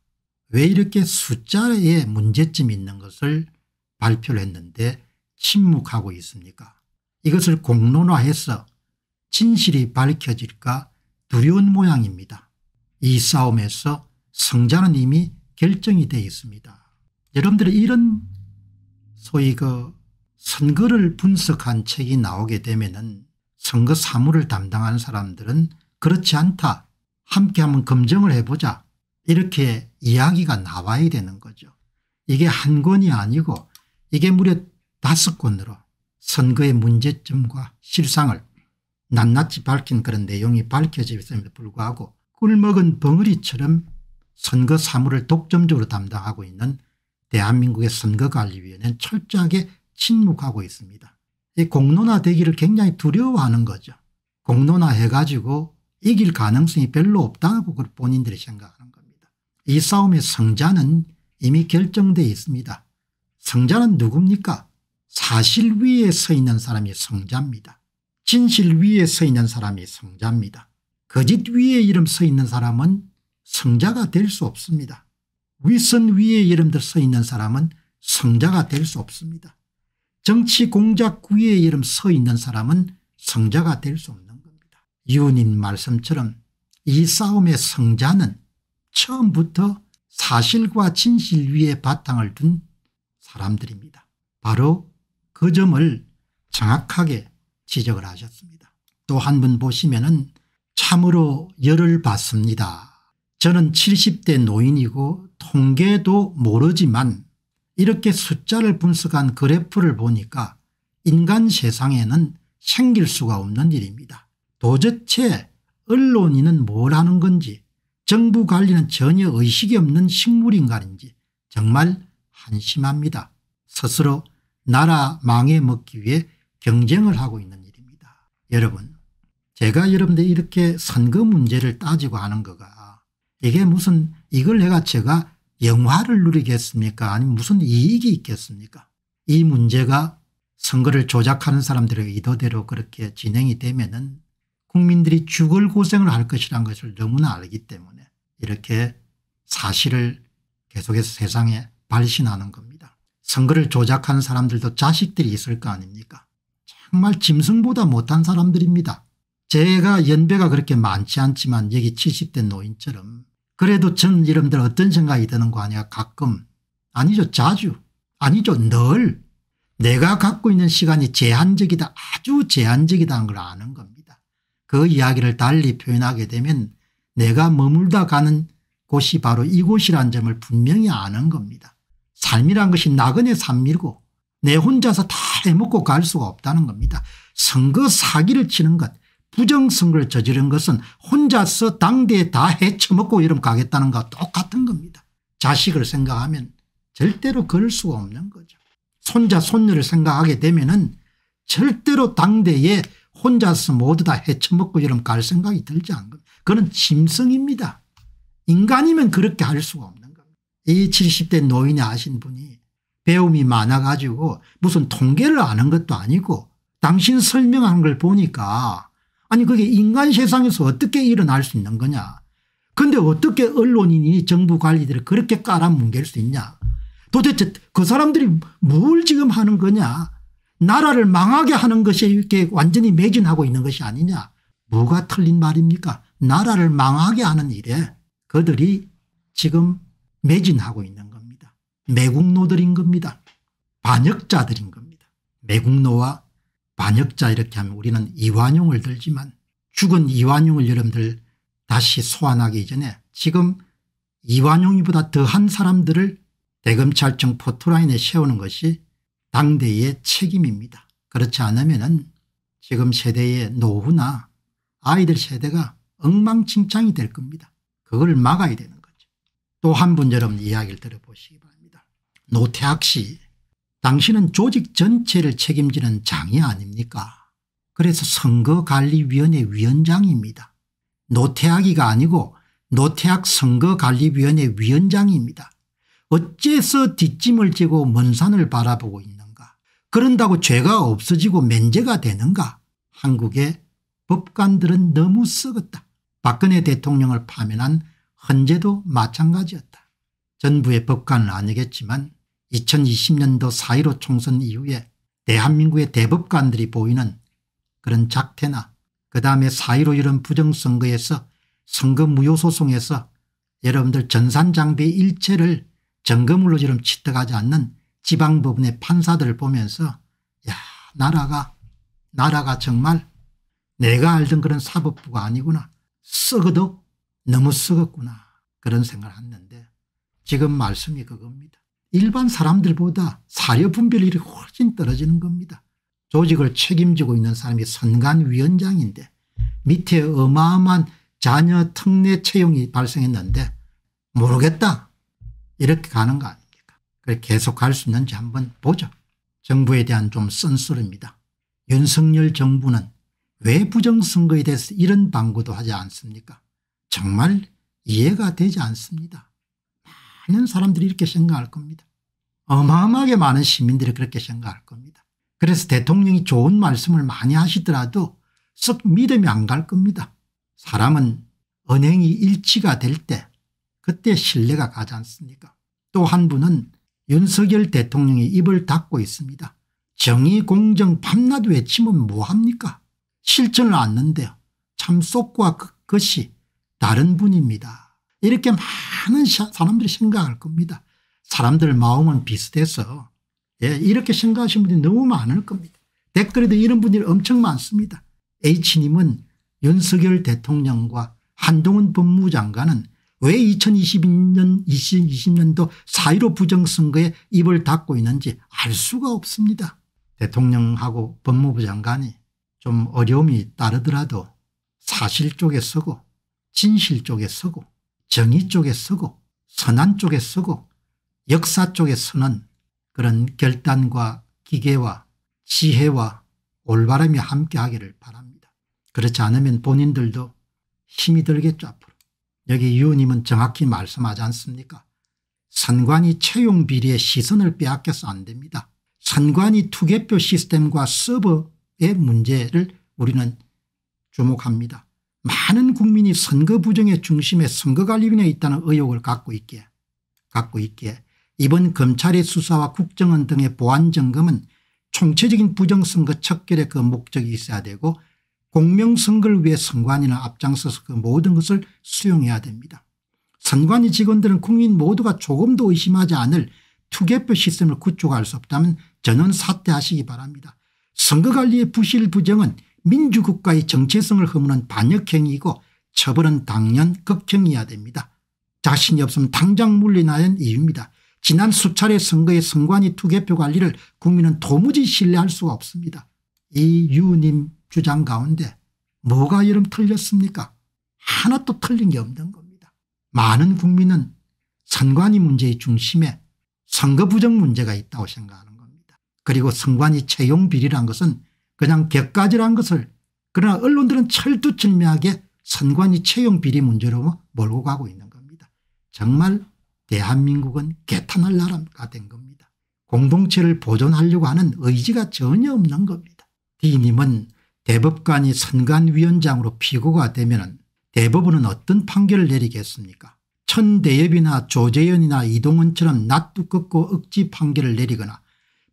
왜 이렇게 숫자에 문제점이 있는 것을 발표를 했는데 침묵하고 있습니까 이것을 공론화해서 진실이 밝혀질까 두려운 모양입니다. 이 싸움에서 승자는 이미 결정이 되어 있습니다. 여러분들이 이런 소위 그 선거를 분석한 책이 나오게 되면은 선거 사무를 담당한 사람들은 그렇지 않다. 함께 한번 검증을 해보자. 이렇게 이야기가 나와야 되는 거죠. 이게 한 권이 아니고 이게 무려 다섯 권으로 선거의 문제점과 실상을 낱낱이 밝힌 그런 내용이 밝혀졌음에도 불구하고 꿀먹은 벙어리처럼 선거 사무를 독점적으로 담당하고 있는 대한민국의 선거관리위원회는 철저하게 침묵하고 있습니다. 이 공론화되기를 굉장히 두려워하는 거죠. 공론화해가지고 이길 가능성이 별로 없다고 본인들이 생각하는 겁니다. 이 싸움의 승자는 이미 결정되어 있습니다. 승자는 누굽니까? 사실 위에 서 있는 사람이 승자입니다. 진실 위에 서 있는 사람이 성자입니다. 거짓 위에 이름 서 있는 사람은 성자가 될 수 없습니다. 위선 위에 이름들 서 있는 사람은 성자가 될 수 없습니다. 정치 공작 위에 이름 서 있는 사람은 성자가 될 수 없는 겁니다. 이훈 말씀처럼 이 싸움의 성자는 처음부터 사실과 진실 위에 바탕을 둔 사람들입니다. 바로 그 점을 정확하게 지적을 하셨습니다. 또 한 분 보시면은 참으로 열을 받습니다. 저는 70대 노인이고 통계도 모르지만 이렇게 숫자를 분석한 그래프를 보니까 인간 세상에는 생길 수가 없는 일입니다. 도대체 언론인은 뭘 하는 건지 정부 관리는 전혀 의식이 없는 식물인간인지 정말 한심합니다. 스스로 나라 망해먹기 위해 경쟁을 하고 있는 여러분 제가 여러분들 이렇게 선거 문제를 따지고 하는 거가 이게 무슨 이걸 내가 제가 영화를 누리겠습니까 아니면 무슨 이익이 있겠습니까 이 문제가 선거를 조작하는 사람들의 의도대로 그렇게 진행이 되면 은 국민들이 죽을 고생을 할 것이라는 것을 너무나 알기 때문에 이렇게 사실을 계속해서 세상에 발신하는 겁니다. 선거를 조작하는 사람들도 자식들이 있을 거 아닙니까 정말 짐승보다 못한 사람들입니다. 제가 연배가 그렇게 많지 않지만 여기 70대 노인처럼 그래도 전 이름들 어떤 생각이 드는 거 아니야 가끔 아니죠 자주 아니죠 늘 내가 갖고 있는 시간이 제한적이다 아주 제한적이다는 걸 아는 겁니다. 그 이야기를 달리 표현하게 되면 내가 머물다 가는 곳이 바로 이곳이란 점을 분명히 아는 겁니다. 삶이란 것이 나그네 삶이고 내 혼자서 다 해먹고 갈 수가 없다는 겁니다. 선거 사기를 치는 것 부정선거를 저지른 것은 혼자서 당대에 다 헤쳐먹고 이름 가겠다는 것과 똑같은 겁니다. 자식을 생각하면 절대로 그럴 수가 없는 거죠. 손자 손녀를 생각하게 되면 은 절대로 당대에 혼자서 모두 다 헤쳐먹고 이름 갈 생각이 들지 않는 그건 짐승입니다. 인간이면 그렇게 할 수가 없는 겁니다. 이 70대 노인이 아신 분이 배움이 많아가지고 무슨 통계를 아는 것도 아니고 당신 설명한 걸 보니까 아니 그게 인간 세상에서 어떻게 일어날 수 있는 거냐. 근데 어떻게 언론인이 정부 관리들을 그렇게 깔아뭉갤 수 있냐. 도대체 그 사람들이 뭘 지금 하는 거냐. 나라를 망하게 하는 것에 이렇게 완전히 매진하고 있는 것이 아니냐. 뭐가 틀린 말입니까? 나라를 망하게 하는 일에 그들이 지금 매진하고 있는 매국노들인 겁니다. 반역자들인 겁니다. 매국노와 반역자 이렇게 하면 우리는 이완용을 들지만 죽은 이완용을 여러분들 다시 소환하기 전에 지금 이완용이보다 더 한 사람들을 대검찰청 포토라인에 세우는 것이 당대의 책임입니다. 그렇지 않으면 은 지금 세대의 노후나 아이들 세대가 엉망진창이 될 겁니다. 그걸 막아야 되는 거죠. 또 한 분 여러분 이야기를 들어보시기 바랍니다. 노태학 씨 당신은 조직 전체를 책임지는 장이 아닙니까 그래서 선거관리위원회 위원장입니다. 노태학이가 아니고 노태학 선거관리위원회 위원장입니다. 어째서 뒷짐을 지고 먼 산을 바라보고 있는가 그런다고 죄가 없어지고 면제가 되는가 한국의 법관들은 너무 썩었다. 박근혜 대통령을 파면한 헌재도 마찬가지였다. 전부의 법관은 아니겠지만 2020년도 4.15 총선 이후에 대한민국의 대법관들이 보이는 그런 작태나 그 다음에 4.15 이런 부정선거에서 선거 무효소송에서 여러분들 전산장비 일체를 점거물로 지금 치떡하지 않는 지방법원의 판사들을 보면서 야 나라가 나라가 정말 내가 알던 그런 사법부가 아니구나 썩어도 너무 썩었구나 그런 생각을 했는데 지금 말씀이 그겁니다. 일반 사람들보다 사려 분별력이 훨씬 떨어지는 겁니다. 조직을 책임지고 있는 사람이 선관위원장인데 밑에 어마어마한 자녀 특례 채용이 발생했는데 모르겠다 이렇게 가는 거 아닙니까 그래 계속 갈수 있는지 한번 보죠. 정부에 대한 좀 쓴소리입니다. 윤석열 정부는 왜 부정선거에 대해서 이런 방구도 하지 않습니까 정말 이해가 되지 않습니다. 많은 사람들이 이렇게 생각할 겁니다. 어마어마하게 많은 시민들이 그렇게 생각할 겁니다. 그래서 대통령이 좋은 말씀을 많이 하시더라도 썩 믿음이 안 갈 겁니다. 사람은 언행이 일치가 될 때 그때 신뢰가 가지 않습니까 또 한 분은 윤석열 대통령이 입을 닫고 있습니다. 정의 공정 밤낮 외치면 뭐합니까 실천을 안는데요. 참 속과 그, 것이 다른 분입니다. 이렇게 많은 사람들이 생각할 겁니다. 사람들 마음은 비슷해서 예, 이렇게 생각하시는 분이 너무 많을 겁니다. 댓글에도 이런 분들이 엄청 많습니다. H님은 윤석열 대통령과 한동훈 법무장관은 왜 2022년 2020년도 4.15 부정선거에 입을 닫고 있는지 알 수가 없습니다. 대통령하고 법무부 장관이 좀 어려움이 따르더라도 사실 쪽에 서고 진실 쪽에 서고 정의 쪽에 서고 선한 쪽에 서고 역사 쪽에 서는 그런 결단과 기계와 지혜와 올바름이 함께하기를 바랍니다. 그렇지 않으면 본인들도 힘이 들겠죠 앞으로. 여기 유우님은 정확히 말씀하지 않습니까 선관위 채용 비리의 시선을 빼앗겨서 안 됩니다. 선관위 투개표 시스템과 서버의 문제를 우리는 주목합니다. 많은 국민이 선거 부정의 중심에 선거관리위원회에 있다는 의혹을 갖고 있기에 갖고 있기에 이번 검찰의 수사와 국정원 등의 보안점검은 총체적인 부정선거 척결의 그 목적이 있어야 되고 공명선거를 위해 선관위나 앞장서서 그 모든 것을 수용해야 됩니다. 선관위 직원들은 국민 모두가 조금도 의심하지 않을 투개표 시스템을 구축할 수 없다면 전원 사퇴하시기 바랍니다. 선거관리의 부실 부정은 민주국가의 정체성을 허무는 반역행위고 처벌은 당연 극형이어야 됩니다. 자신이 없으면 당장 물리나는 이유입니다. 지난 수차례 선거의 선관위 투개표 관리를 국민은 도무지 신뢰할 수가 없습니다. 이유님 주장 가운데 뭐가 이름 틀렸습니까 하나도 틀린 게 없는 겁니다. 많은 국민은 선관위 문제의 중심에 선거 부정 문제가 있다고 생각하는 겁니다. 그리고 선관위 채용 비리란 것은 그냥 격가지란 것을 그러나 언론들은 철두철미하게 선관위 채용 비리 문제로 뭐 몰고 가고 있는 겁니다. 정말 대한민국은 개탄할 나라가 된 겁니다. 공동체를 보존하려고 하는 의지가 전혀 없는 겁니다. D님은 대법관이 선관위원장으로 피고가 되면 대법원은 어떤 판결을 내리겠습니까 천대엽이나 조재현이나 이동원처럼 낯두껍고 억지 판결을 내리거나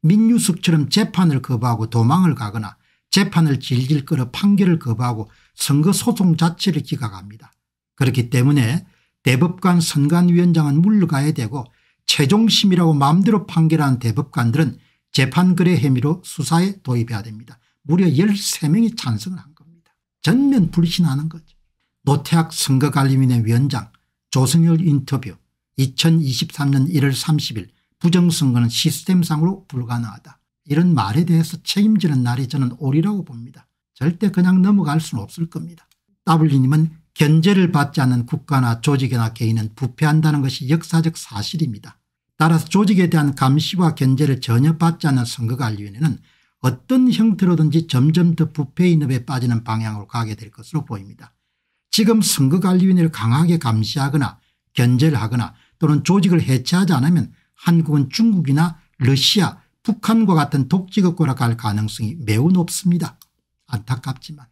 민유숙처럼 재판을 거부하고 도망을 가거나 재판을 질질 끌어 판결을 거부하고 선거 소송 자체를 기각합니다. 그렇기 때문에 대법관 선관위원장은 물러가야 되고 최종심이라고 마음대로 판결한 대법관들은 재판거래 혐의로 수사에 도입해야 됩니다. 무려 13명이 찬성을 한 겁니다. 전면 불신하는 거죠. 노태학 선거관리위원회 위원장 조승열 인터뷰 2023년 1월 30일 부정선거는 시스템상으로 불가능하다. 이런 말에 대해서 책임지는 날이 저는 오리라고 봅니다. 절대 그냥 넘어갈 수는 없을 겁니다. W님은 견제를 받지 않는 국가나 조직이나 개인은 부패한다는 것이 역사적 사실입니다. 따라서 조직에 대한 감시와 견제를 전혀 받지 않는 선거관리위원회는 어떤 형태로든지 점점 더 부패인업에 빠지는 방향으로 가게 될 것으로 보입니다. 지금 선거관리위원회를 강하게 감시하거나 견제를 하거나 또는 조직을 해체하지 않으면 한국은 중국이나 러시아 북한과 같은 독재국으로갈 가능성이 매우 높습니다. 안타깝지만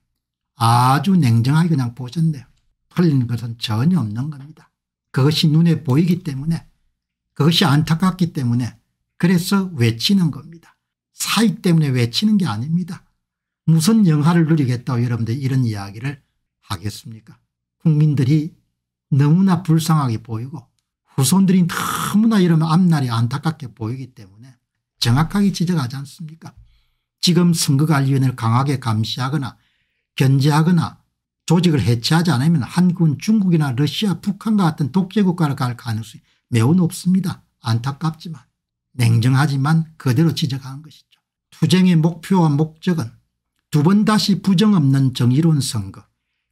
아주 냉정하게 그냥 보셨네요. 틀린 것은 전혀 없는 겁니다. 그것이 눈에 보이기 때문에 그것이 안타깝기 때문에 그래서 외치는 겁니다. 사이 때문에 외치는 게 아닙니다. 무슨 영화를 누리겠다고 여러분들 이런 이야기를 하겠습니까 국민들이 너무나 불쌍하게 보이고 후손들이 너무나 이런 앞날이 안타깝게 보이기 때문에 정확하게 지적하지 않습니까 지금 선거관리위원회를 강하게 감시하거나 견제하거나 조직을 해체하지 않으면 한국은 중국이나 러시아 북한과 같은 독재국가를 갈 가능성이 매우 높습니다. 안타깝지만 냉정하지만 그대로 지적하는 것이죠. 투쟁의 목표와 목적은 두 번 다시 부정 없는 정의로운 선거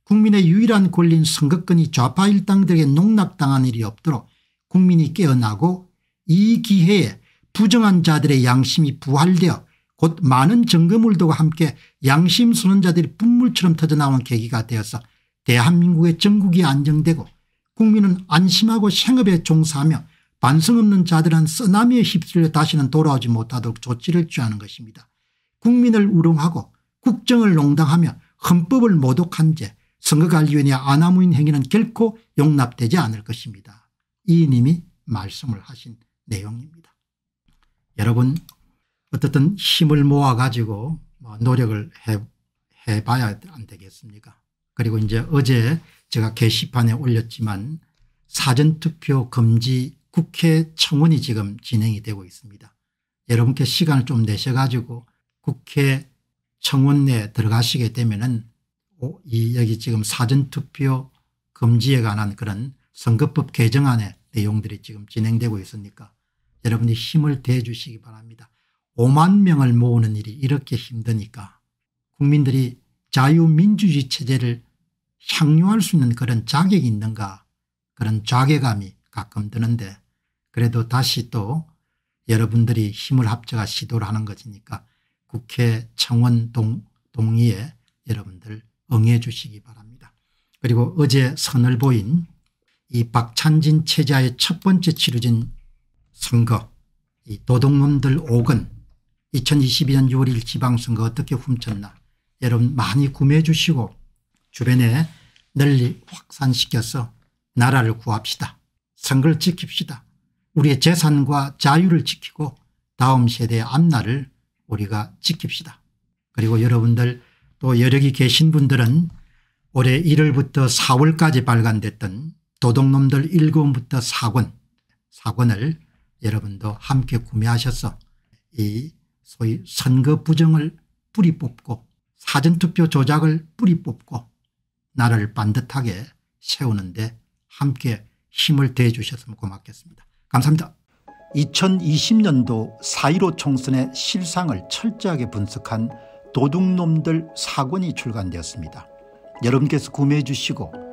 국민의 유일한 권리인 선거권이 좌파일당들에게 농락당한 일이 없도록 국민이 깨어나고 이 기회에 부정한 자들의 양심이 부활되어 곧 많은 정거물들과 함께 양심 수론자들이 분물처럼 터져나오는 계기가 되어서 대한민국의 정국이 안정되고 국민은 안심하고 생업에 종사하며 반성 없는 자들은 쓰나미에 휩쓸려 다시는 돌아오지 못하도록 조치를 취하는 것입니다. 국민을 우롱하고 국정을 농당하며 헌법을 모독한 채 선거관리위원회 아나무인 행위는 결코 용납되지 않을 것입니다. 이님이 말씀을 하신 내용입니다. 여러분 어떻든 힘을 모아가지고 뭐 노력을 해, 해봐야 안 되겠습니까 그리고 이제 어제 제가 게시판에 올렸지만 사전투표 금지 국회 청원이 지금 진행이 되고 있습니다. 여러분께 시간을 좀 내셔가지고 국회 청원에 들어가시게 되면은 이 여기 지금 사전투표 금지에 관한 그런 선거법 개정안의 내용들이 지금 진행되고 있으니까 여러분이 힘을 대주시기 바랍니다. 5만 명을 모으는 일이 이렇게 힘드니까 국민들이 자유민주주의 체제를 향유할 수 있는 그런 자격이 있는가 그런 좌괴감이 가끔 드는데 그래도 다시 또 여러분들이 힘을 합쳐가 시도를 하는 것이니까 국회 청원 동, 동의에 여러분들 응해 주시기 바랍니다. 그리고 어제 선을 보인 이 박찬진 체자의 첫 번째 치르진 선거 이 도둑놈들 5건 2022년 6월 1일 지방선거 어떻게 훔쳤나 여러분 많이 구매해 주시고 주변에 널리 확산시켜서 나라를 구합시다. 선거를 지킵시다. 우리의 재산과 자유를 지키고 다음 세대의 앞날을 우리가 지킵시다. 그리고 여러분들 또 여력이 계신 분들은 올해 1월부터 4월까지 발간됐던 도둑놈들 1권부터 4권 4권을 여러분도 함께 구매하셔서 이 소위 선거 부정을 뿌리 뽑고 사전투표 조작을 뿌리 뽑고 나라를 반듯하게 세우는데 함께 힘을 대주셨으면 고맙겠습니다. 감사합니다. 2020년도 4.15 총선의 실상을 철저하게 분석한 도둑놈들 사건이 출간되었습니다. 여러분께서 구매해 주시고